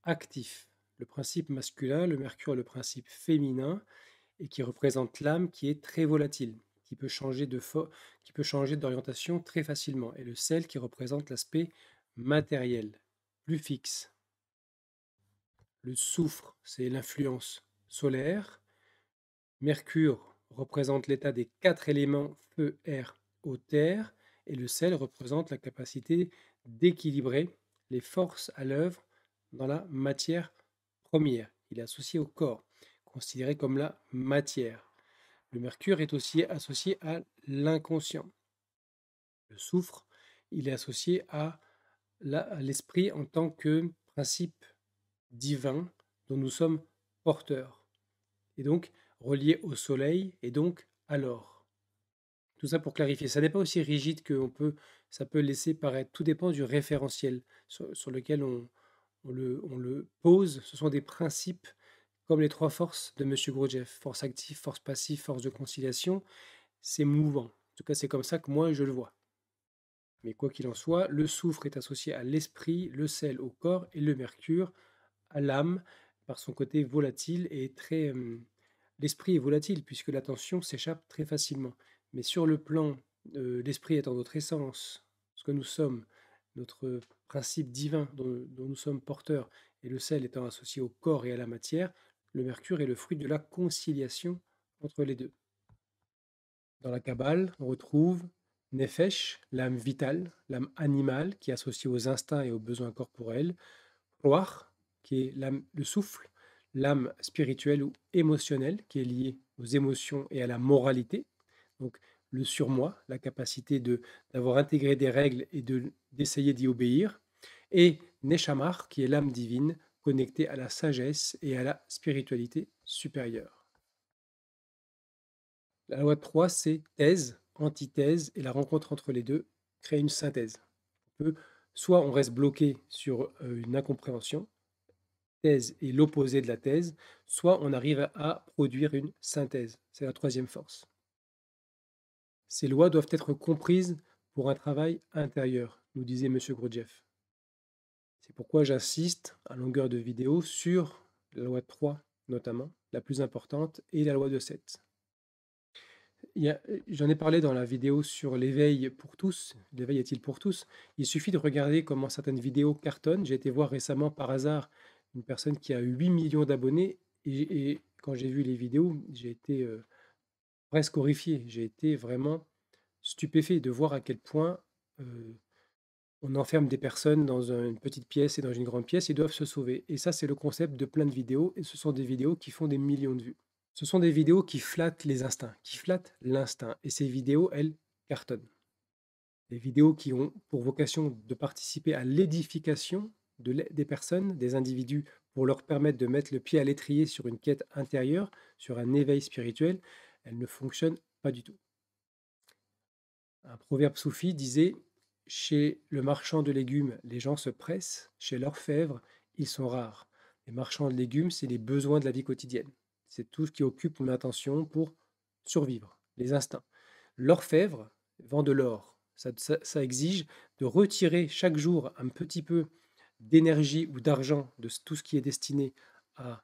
actif, le principe masculin, le mercure, le principe féminin, et qui représente l'âme qui est très volatile, qui peut changer de qui peut changer d'orientation très facilement, et le sel qui représente l'aspect matériel, plus fixe. Le soufre, c'est l'influence solaire. Mercure représente l'état des quatre éléments feu, air, eau, terre et le sel représente la capacité d'équilibrer les forces à l'œuvre dans la matière première. Il est associé au corps, considéré comme la matière. Le mercure est aussi associé à l'inconscient. Le soufre, il est associé à l'esprit en tant que principe divin dont nous sommes porteurs, et donc relié au soleil et donc à l'or. Tout ça pour clarifier. Ça n'est pas aussi rigide que on peut, ça peut laisser paraître. Tout dépend du référentiel sur, lequel on, le, on, pose. Ce sont des principes comme les trois forces de M. Grosjeff, force active, force passive, force de conciliation. C'est mouvant. En tout cas, c'est comme ça que moi, je le vois. Mais quoi qu'il en soit, le soufre est associé à l'esprit, le sel au corps et le mercure à l'âme par son côté volatile et très. L'esprit est volatile puisque l'attention s'échappe très facilement. Mais sur le plan de euh, l'esprit étant notre essence, ce que nous sommes, notre principe divin dont, nous sommes porteurs, et le sel étant associé au corps et à la matière, le mercure est le fruit de la conciliation entre les deux. Dans la Kabbale, on retrouve Nefesh, l'âme vitale, l'âme animale, qui est associée aux instincts et aux besoins corporels, Ruach, qui est l'âme, le souffle, l'âme spirituelle ou émotionnelle, qui est liée aux émotions et à la moralité, donc le surmoi, la capacité d'avoir intégré des règles et d'essayer d'y obéir, et Neshamar, qui est l'âme divine connectée à la sagesse et à la spiritualité supérieure. La loi 3, c'est thèse, antithèse, et la rencontre entre les deux crée une synthèse. On peut, soit on reste bloqué sur euh, une incompréhension, thèse et l'opposé de la thèse, soit on arrive à produire une synthèse. C'est la troisième force. Ces lois doivent être comprises pour un travail intérieur, nous disait M. Grodjeff. C'est pourquoi j'insiste à longueur de vidéo sur la loi 3 notamment, la plus importante, et la loi de 7. J'en ai parlé dans la vidéo sur l'éveil pour tous. L'éveil est-il pour tous Il suffit de regarder comment certaines vidéos cartonnent. J'ai été voir récemment par hasard une personne qui a 8 millions d'abonnés et, quand j'ai vu les vidéos, j'ai été euh, presque horrifié. J'ai été vraiment stupéfait de voir à quel point on enferme des personnes dans une petite pièce et dans une grande pièce et doivent se sauver. Et ça, c'est le concept de plein de vidéos. Et ce sont des vidéos qui font des millions de vues. Ce sont des vidéos qui flattent les instincts, qui flattent l'instinct. Et ces vidéos, elles, cartonnent. Des vidéos qui ont pour vocation de participer à l'édification des personnes, des individus, pour leur permettre de mettre le pied à l'étrier sur une quête intérieure, sur un éveil spirituel, elle ne fonctionne pas du tout. Un proverbe soufi disait Chez le marchand de légumes, les gens se pressent chez l'orfèvre, ils sont rares. Les marchands de légumes, c'est les besoins de la vie quotidienne. C'est tout ce qui occupe mon attention pour survivre, les instincts. L'orfèvre vend de l'or. Ça, ça, exige de retirer chaque jour un petit peu d'énergie ou d'argent de tout ce qui est destiné à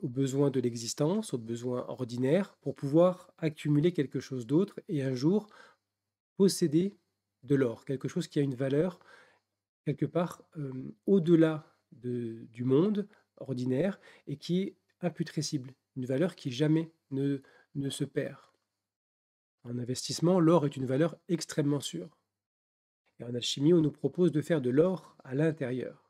aux besoins de l'existence, aux besoins ordinaires, pour pouvoir accumuler quelque chose d'autre et un jour posséder de l'or, quelque chose qui a une valeur quelque part euh, au-delà du monde ordinaire et qui est imputrescible, une valeur qui jamais ne, ne se perd. En investissement, l'or est une valeur extrêmement sûre. Et en alchimie, on nous propose de faire de l'or à l'intérieur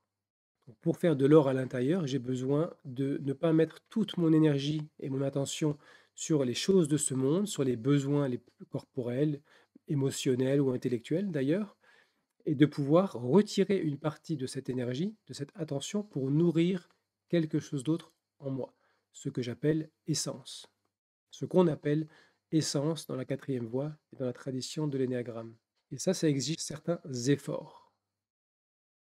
pour faire de l'or à l'intérieur, j'ai besoin de ne pas mettre toute mon énergie et mon attention sur les choses de ce monde, sur les besoins les plus corporels, émotionnels ou intellectuels d'ailleurs, et de pouvoir retirer une partie de cette énergie, de cette attention pour nourrir quelque chose d'autre en moi, ce que j'appelle essence, ce qu'on appelle essence dans la quatrième voie et dans la tradition de l'énéagramme. Et ça, ça exige certains efforts.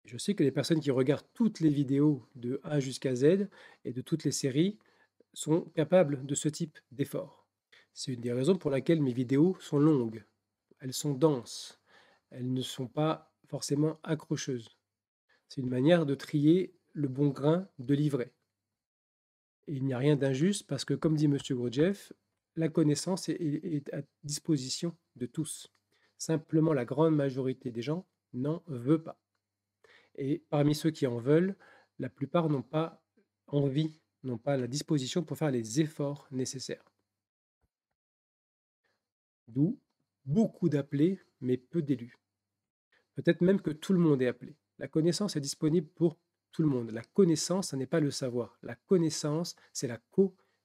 Je sais que les personnes qui regardent toutes les vidéos de A jusqu'à Z et de toutes les séries sont capables de ce type d'effort. C'est une des raisons pour laquelle mes vidéos sont longues. Elles sont denses. Elles ne sont pas forcément accrocheuses. C'est une manière de trier le bon grain de livret. Et il n'y a rien d'injuste parce que, comme dit M. Gurdjieff, la connaissance est à disposition de tous. Simplement, la grande majorité des gens n'en veut pas. Et parmi ceux qui en veulent, la plupart n'ont pas envie, n'ont pas la disposition pour faire les efforts nécessaires. D'où beaucoup d'appelés, mais peu d'élus. Peut-être même que tout le monde est appelé. La connaissance est disponible pour tout le monde. La connaissance, ce n'est pas le savoir. La connaissance, c'est la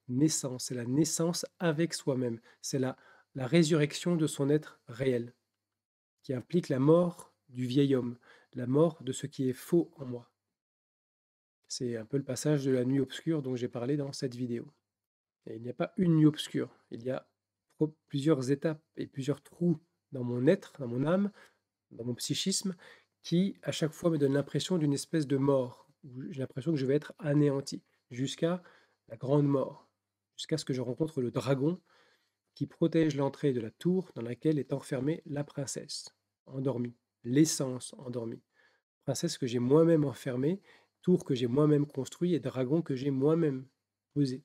connaissance, c'est la naissance avec soi-même, c'est la résurrection de son être réel, qui implique la mort du vieil homme, la mort de ce qui est faux en moi. C'est un peu le passage de la nuit obscure dont j'ai parlé dans cette vidéo. Et il n'y a pas une nuit obscure, il y a plusieurs étapes et plusieurs trous dans mon être, dans mon âme, dans mon psychisme, qui à chaque fois me donnent l'impression d'une espèce de mort, où j'ai l'impression que je vais être anéanti, jusqu'à la grande mort, jusqu'à ce que je rencontre le dragon qui protège l'entrée de la tour dans laquelle est enfermée la princesse, endormie l'essence endormie. Princesse que j'ai moi-même enfermée, tour que j'ai moi-même construit et dragon que j'ai moi-même posé.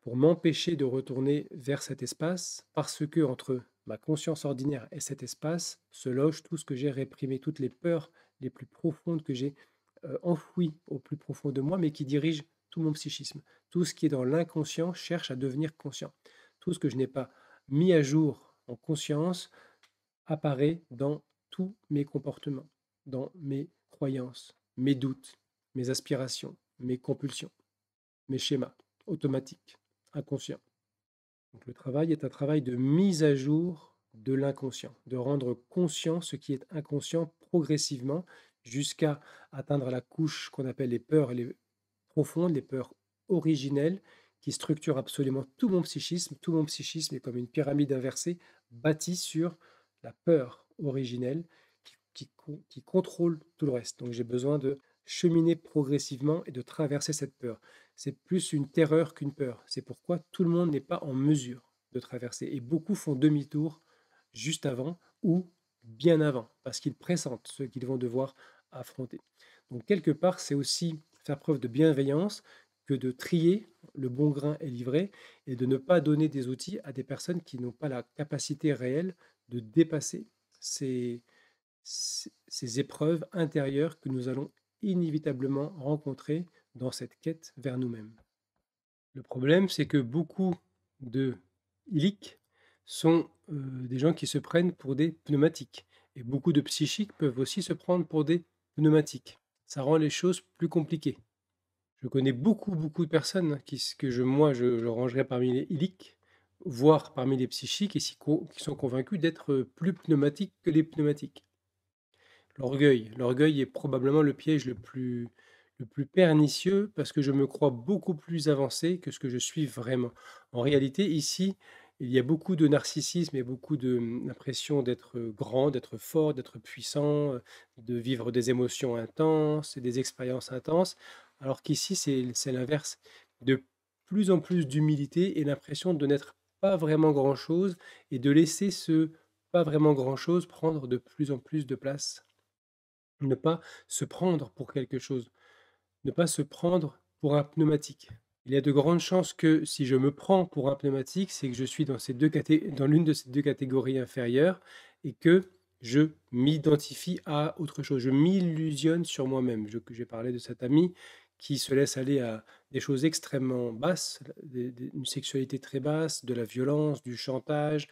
Pour m'empêcher de retourner vers cet espace, parce que entre ma conscience ordinaire et cet espace se loge tout ce que j'ai réprimé, toutes les peurs les plus profondes que j'ai euh, enfouies au plus profond de moi, mais qui dirigent tout mon psychisme. Tout ce qui est dans l'inconscient cherche à devenir conscient. Tout ce que je n'ai pas mis à jour en conscience apparaît dans tous mes comportements, dans mes croyances, mes doutes, mes aspirations, mes compulsions, mes schémas automatiques, inconscients. le travail est un travail de mise à jour de l'inconscient, de rendre conscient ce qui est inconscient progressivement jusqu'à atteindre la couche qu'on appelle les peurs les profondes, les peurs originelles qui structurent absolument tout mon psychisme. Tout mon psychisme est comme une pyramide inversée bâtie sur la peur originelle qui, qui, contrôle tout le reste. Donc j'ai besoin de cheminer progressivement et de traverser cette peur. C'est plus une terreur qu'une peur. C'est pourquoi tout le monde n'est pas en mesure de traverser. Et beaucoup font demi-tour juste avant ou bien avant, parce qu'ils pressentent ce qu'ils vont devoir affronter. Donc quelque part, c'est aussi faire preuve de bienveillance que de trier le bon grain et livré et de ne pas donner des outils à des personnes qui n'ont pas la capacité réelle de dépasser ces, épreuves intérieures que nous allons inévitablement rencontrer dans cette quête vers nous-mêmes. Le problème, c'est que beaucoup de iliques sont euh, des gens qui se prennent pour des pneumatiques. Et beaucoup de psychiques peuvent aussi se prendre pour des pneumatiques. Ça rend les choses plus compliquées. Je connais beaucoup, beaucoup de personnes qui, que je, moi, je, rangerai rangerais parmi les iliques, voire parmi les psychiques, et qui sont convaincus d'être euh, plus pneumatiques que les pneumatiques. L'orgueil. L'orgueil est probablement le piège le plus, le plus pernicieux parce que je me crois beaucoup plus avancé que ce que je suis vraiment. En réalité, ici, il y a beaucoup de narcissisme et beaucoup d'impression hum, d'être euh, grand, d'être fort, d'être puissant, euh, de vivre des émotions intenses et des expériences intenses, alors qu'ici, c'est l'inverse. De plus en plus d'humilité et l'impression de n'être pas vraiment grand-chose et de laisser ce pas vraiment grand-chose prendre de plus en plus de place. Ne pas se prendre pour quelque chose. Ne pas se prendre pour un pneumatique. Il y a de grandes chances que si je me prends pour un pneumatique, c'est que je suis dans, ces deux dans l'une de ces deux catégories inférieures et que je m'identifie à autre chose, je m'illusionne sur moi-même. Je, j'ai parlé de cet ami qui se laissent aller à des choses extrêmement basses, une sexualité très basse, de la violence, du chantage,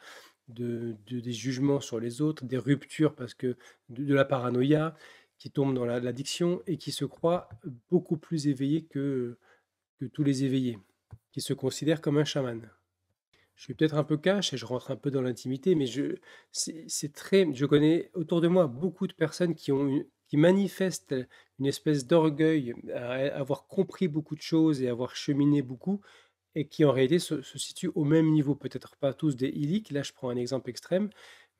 de, des jugements sur les autres, des ruptures parce que de, la paranoïa, qui tombent dans l'addiction et qui se croit beaucoup plus éveillés que, que tous les éveillés, qui se considèrent comme un chaman. Je suis peut-être un peu cash et je rentre un peu dans l'intimité, mais je, c'est très, je connais autour de moi beaucoup de personnes qui ont eu, qui manifeste une espèce d'orgueil à avoir compris beaucoup de choses et avoir cheminé beaucoup, et qui en réalité se, situent au même niveau, peut-être pas tous des illiques, là je prends un exemple extrême,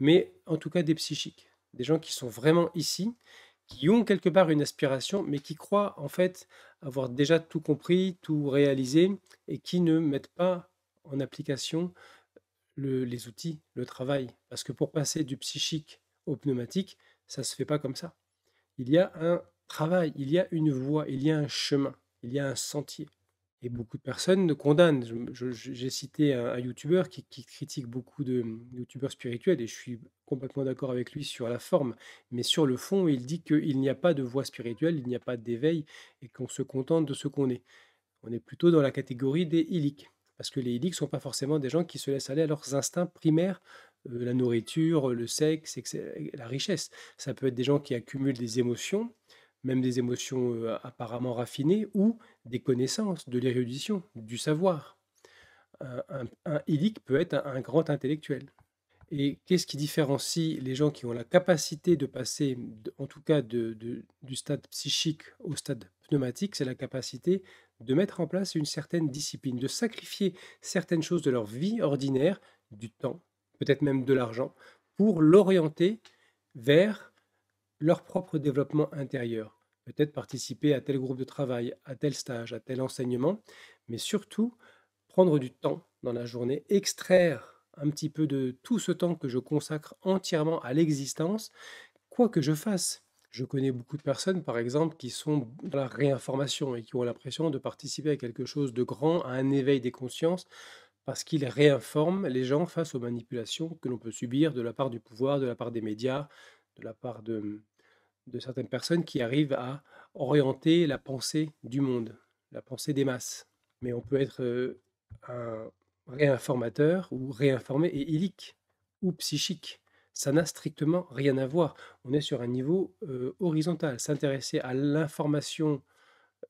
mais en tout cas des psychiques, des gens qui sont vraiment ici, qui ont quelque part une aspiration, mais qui croient en fait avoir déjà tout compris, tout réalisé, et qui ne mettent pas en application les outils, le travail. Parce que pour passer du psychique au pneumatique, ça ne se fait pas comme ça il y a un travail, il y a une voie, il y a un chemin, il y a un sentier. Et beaucoup de personnes condamnent. J'ai cité un, youtubeur qui, critique beaucoup de youtubeurs spirituels et je suis complètement d'accord avec lui sur la forme. Mais sur le fond, il dit qu'il n'y a pas de voie spirituelle, il n'y a pas d'éveil et qu'on se contente de ce qu'on est. On est plutôt dans la catégorie des illiques. Parce que les illiques ne sont pas forcément des gens qui se laissent aller à leurs instincts primaires euh, la nourriture, le sexe, la richesse. Ça peut être des gens qui accumulent des émotions, même des émotions euh, apparemment raffinées, ou des connaissances, de l'érudition, du savoir. Un, un, peut être un, grand intellectuel. Et qu'est-ce qui différencie les gens qui ont la capacité de passer, en tout cas du stade psychique au stade pneumatique, c'est la capacité de mettre en place une certaine discipline, de sacrifier certaines choses de leur vie ordinaire, du temps, peut-être même de l'argent, pour l'orienter vers leur propre développement intérieur. Peut-être participer à tel groupe de travail, à tel stage, à tel enseignement, mais surtout prendre du temps dans la journée, extraire un petit peu de tout ce temps que je consacre entièrement à l'existence, quoi que je fasse. Je connais beaucoup de personnes, par exemple, qui sont dans la réinformation et qui ont l'impression de participer à quelque chose de grand, à un éveil des consciences, parce qu'il réinforme les gens face aux manipulations que l'on peut subir de la part du pouvoir, de la part des médias, de la part de, hum, certaines personnes qui arrivent à orienter la pensée du monde, la pensée des masses. Mais on peut être un réinformateur ou réinformé et illique ou psychique. Ça n'a strictement rien à voir. On est sur un niveau horizontal. S'intéresser à l'information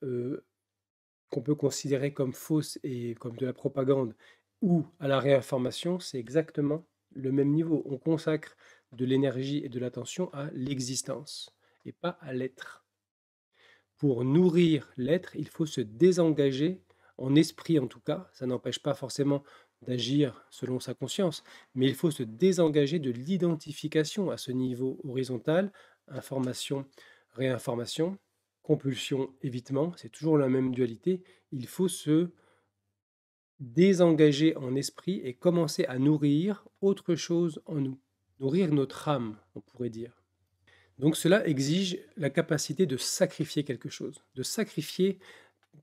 qu'on peut considérer comme fausse et comme de la propagande ou à la réinformation, c'est exactement le même niveau. On consacre de l'énergie et de l'attention à l'existence et pas à l'être. Pour nourrir l'être, il faut se désengager, en esprit en tout cas, ça n'empêche pas forcément d'agir selon sa conscience, mais il faut se désengager de l'identification à ce niveau horizontal, information, réinformation, compulsion, évitement, c'est toujours la même dualité, il faut se désengager en esprit et commencer à nourrir autre chose en nous, nourrir notre âme, on pourrait dire. Donc cela exige la capacité de sacrifier quelque chose, de sacrifier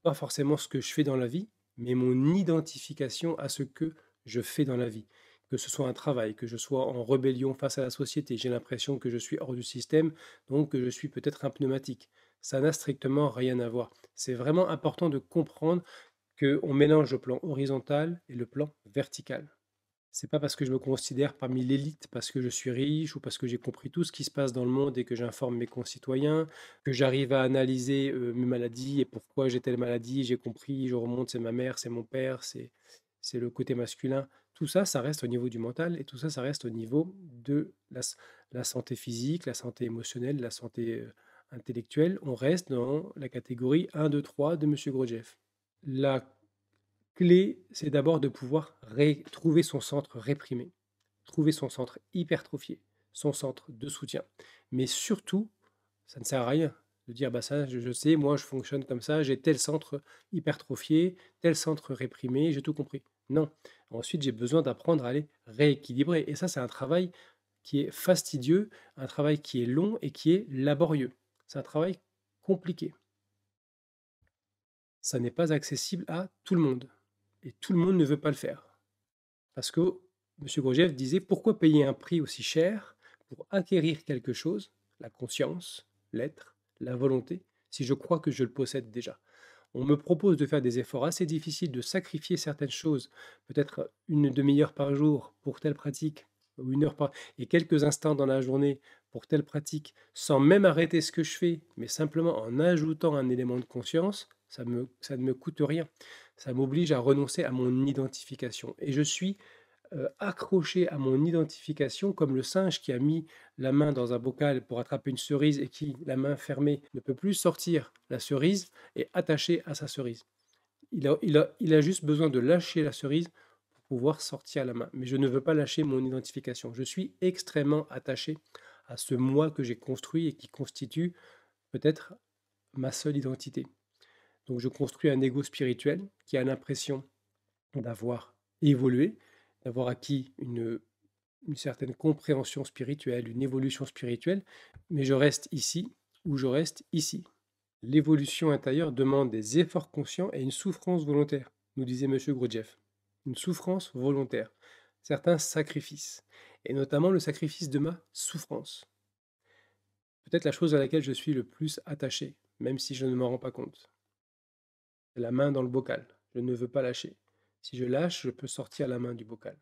pas forcément ce que je fais dans la vie, mais mon identification à ce que je fais dans la vie. Que ce soit un travail, que je sois en rébellion face à la société, j'ai l'impression que je suis hors du système, donc que je suis peut-être un pneumatique. Ça n'a strictement rien à voir. C'est vraiment important de comprendre on mélange le plan horizontal et le plan vertical. C'est pas parce que je me considère parmi l'élite, parce que je suis riche ou parce que j'ai compris tout ce qui se passe dans le monde et que j'informe mes concitoyens, que j'arrive à analyser euh, mes maladies et pourquoi j'ai telle maladie, j'ai compris, je remonte, c'est ma mère, c'est mon père, c'est, le côté masculin. Tout ça, ça reste au niveau du mental et tout ça, ça reste au niveau de la, santé physique, la santé émotionnelle, la santé euh, intellectuelle. On reste dans la catégorie 1, 2, 3 de M. Grosjeff la clé, c'est d'abord de pouvoir trouver son centre réprimé, trouver son centre hypertrophié, son centre de soutien. Mais surtout, ça ne sert à rien de dire bah ça, je, je sais, moi je fonctionne comme ça, j'ai tel centre hypertrophié, tel centre réprimé, j'ai tout compris. Non. Ensuite, j'ai besoin d'apprendre à les rééquilibrer. Et ça, c'est un travail qui est fastidieux, un travail qui est long et qui est laborieux. C'est un travail compliqué ça n'est pas accessible à tout le monde. Et tout le monde ne veut pas le faire. Parce que M. Grosjev disait pourquoi payer un prix aussi cher pour acquérir quelque chose, la conscience, l'être, la volonté, si je crois que je le possède déjà On me propose de faire des efforts assez difficiles, de sacrifier certaines choses, peut-être une demi-heure par jour pour telle pratique, ou une heure par... et quelques instants dans la journée pour telle pratique, sans même arrêter ce que je fais, mais simplement en ajoutant un élément de conscience, ça, ne me coûte rien. Ça m'oblige à renoncer à mon identification. Et je suis euh, accroché à mon identification comme le singe qui a mis la main dans un bocal pour attraper une cerise et qui, la main fermée, ne peut plus sortir la cerise et attaché à sa cerise. il a juste besoin de lâcher la cerise pour pouvoir sortir la main. Mais je ne veux pas lâcher mon identification. Je suis extrêmement attaché à ce moi que j'ai construit et qui constitue peut-être ma seule identité. Donc je construis un ego spirituel qui a l'impression d'avoir évolué, d'avoir acquis une, certaine compréhension spirituelle, une évolution spirituelle, mais je reste ici ou je reste ici. L'évolution intérieure demande des efforts conscients et une souffrance volontaire, nous disait M. Grodjeff. Une souffrance volontaire, certains sacrifices, et notamment le sacrifice de ma souffrance. Peut-être la chose à laquelle je suis le plus attaché, même si je ne m'en rends pas compte la main dans le bocal. Je ne veux pas lâcher. Si je lâche, je peux sortir la main du bocal.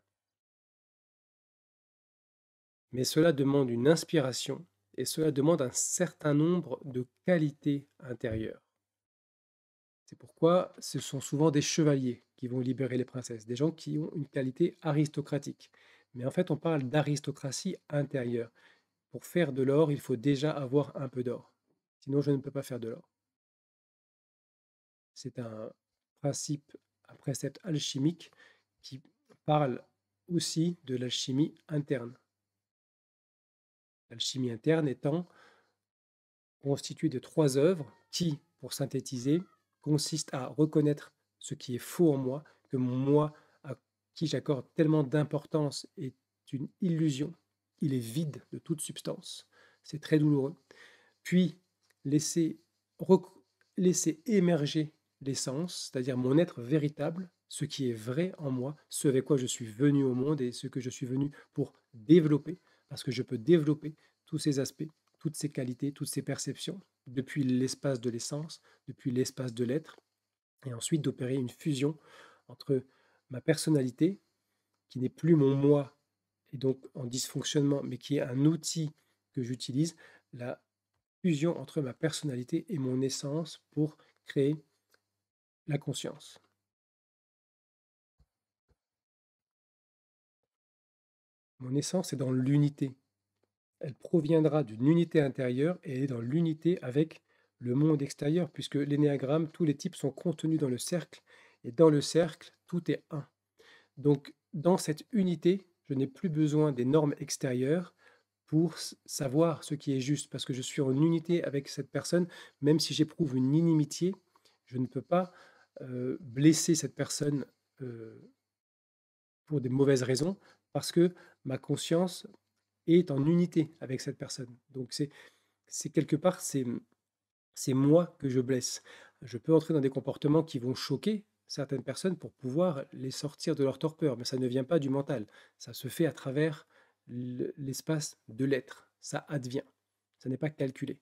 Mais cela demande une inspiration et cela demande un certain nombre de qualités intérieures. C'est pourquoi ce sont souvent des chevaliers qui vont libérer les princesses, des gens qui ont une qualité aristocratique. Mais en fait, on parle d'aristocratie intérieure. Pour faire de l'or, il faut déjà avoir un peu d'or. Sinon, je ne peux pas faire de l'or. C'est un principe, un précepte alchimique qui parle aussi de l'alchimie interne. L'alchimie interne étant constituée de trois œuvres qui, pour synthétiser, consistent à reconnaître ce qui est faux en moi, que mon moi à qui j'accorde tellement d'importance est une illusion. Il est vide de toute substance. C'est très douloureux. Puis, laisser, laisser émerger l'essence, c'est-à-dire mon être véritable, ce qui est vrai en moi, ce avec quoi je suis venu au monde et ce que je suis venu pour développer, parce que je peux développer tous ces aspects, toutes ces qualités, toutes ces perceptions, depuis l'espace de l'essence, depuis l'espace de l'être, et ensuite d'opérer une fusion entre ma personnalité, qui n'est plus mon moi, et donc en dysfonctionnement, mais qui est un outil que j'utilise, la fusion entre ma personnalité et mon essence pour créer la conscience. Mon essence est dans l'unité. Elle proviendra d'une unité intérieure et elle est dans l'unité avec le monde extérieur, puisque l'énéagramme, tous les types sont contenus dans le cercle, et dans le cercle, tout est un. Donc, dans cette unité, je n'ai plus besoin des normes extérieures pour savoir ce qui est juste, parce que je suis en unité avec cette personne, même si j'éprouve une inimitié, je ne peux pas euh, blesser cette personne euh, pour des mauvaises raisons, parce que ma conscience est en unité avec cette personne. Donc c'est, quelque part, c'est moi que je blesse. Je peux entrer dans des comportements qui vont choquer certaines personnes pour pouvoir les sortir de leur torpeur, mais ça ne vient pas du mental, ça se fait à travers l'espace de l'être, ça advient, ça n'est pas calculé.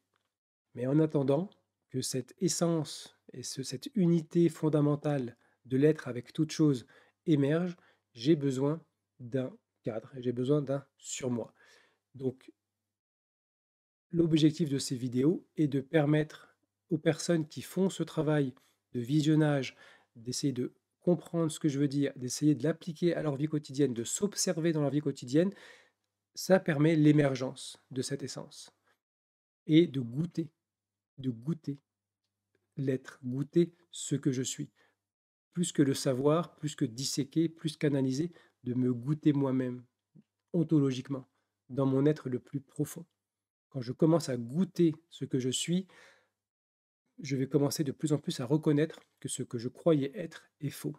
Mais en attendant, que cette essence et cette unité fondamentale de l'être avec toute chose émerge, j'ai besoin d'un cadre, j'ai besoin d'un surmoi. Donc, l'objectif de ces vidéos est de permettre aux personnes qui font ce travail de visionnage, d'essayer de comprendre ce que je veux dire, d'essayer de l'appliquer à leur vie quotidienne, de s'observer dans leur vie quotidienne, ça permet l'émergence de cette essence et de goûter de goûter l'être, goûter ce que je suis. Plus que le savoir, plus que disséquer, plus qu'analyser, de me goûter moi-même, ontologiquement, dans mon être le plus profond. Quand je commence à goûter ce que je suis, je vais commencer de plus en plus à reconnaître que ce que je croyais être est faux.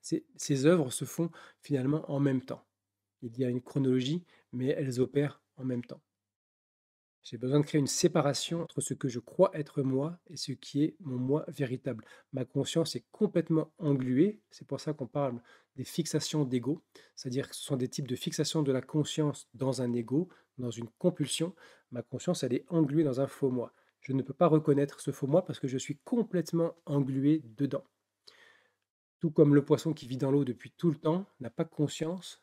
Ces, ces œuvres se font finalement en même temps. Il y a une chronologie, mais elles opèrent en même temps. J'ai besoin de créer une séparation entre ce que je crois être moi et ce qui est mon moi véritable. Ma conscience est complètement engluée, c'est pour ça qu'on parle des fixations d'ego, c'est-à-dire que ce sont des types de fixations de la conscience dans un ego, dans une compulsion. Ma conscience, elle est engluée dans un faux moi. Je ne peux pas reconnaître ce faux moi parce que je suis complètement englué dedans. Tout comme le poisson qui vit dans l'eau depuis tout le temps n'a pas conscience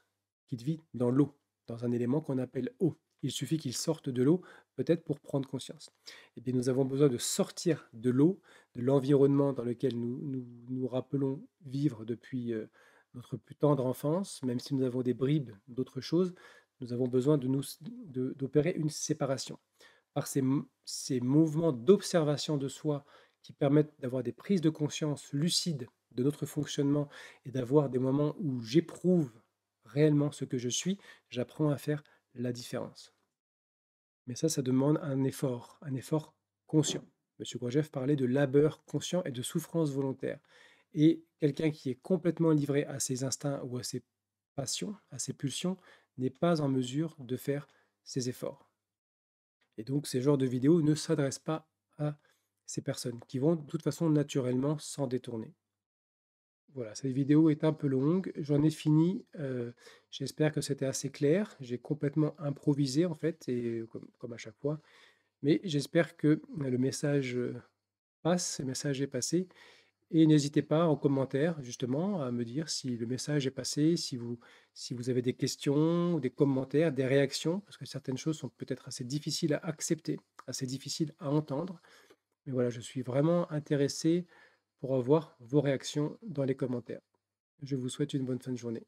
qu'il vit dans l'eau, dans un élément qu'on appelle eau. Il suffit qu'il sorte de l'eau peut-être pour prendre conscience. Et eh bien, nous avons besoin de sortir de l'eau, de l'environnement dans lequel nous, nous rappelons vivre depuis euh, notre plus tendre enfance, même si nous avons des bribes d'autres choses, nous avons besoin de nous d'opérer une séparation. Par ces, ces mouvements d'observation de soi qui permettent d'avoir des prises de conscience lucides de notre fonctionnement et d'avoir des moments où j'éprouve réellement ce que je suis, j'apprends à faire la différence. Mais ça, ça demande un effort, un effort conscient. M. Gouajev parlait de labeur conscient et de souffrance volontaire. Et quelqu'un qui est complètement livré à ses instincts ou à ses passions, à ses pulsions, n'est pas en mesure de faire ses efforts. Et donc ces genres de vidéos ne s'adressent pas à ces personnes qui vont de toute façon naturellement s'en détourner. Voilà, cette vidéo est un peu longue. J'en ai fini. Euh, j'espère que c'était assez clair. J'ai complètement improvisé en fait, et comme, à chaque fois. Mais j'espère que le message passe, le message est passé. Et n'hésitez pas en commentaire justement à me dire si le message est passé, si vous, si vous avez des questions, des commentaires, des réactions, parce que certaines choses sont peut-être assez difficiles à accepter, assez difficiles à entendre. Mais voilà, je suis vraiment intéressé pour avoir vos réactions dans les commentaires. Je vous souhaite une bonne fin de journée.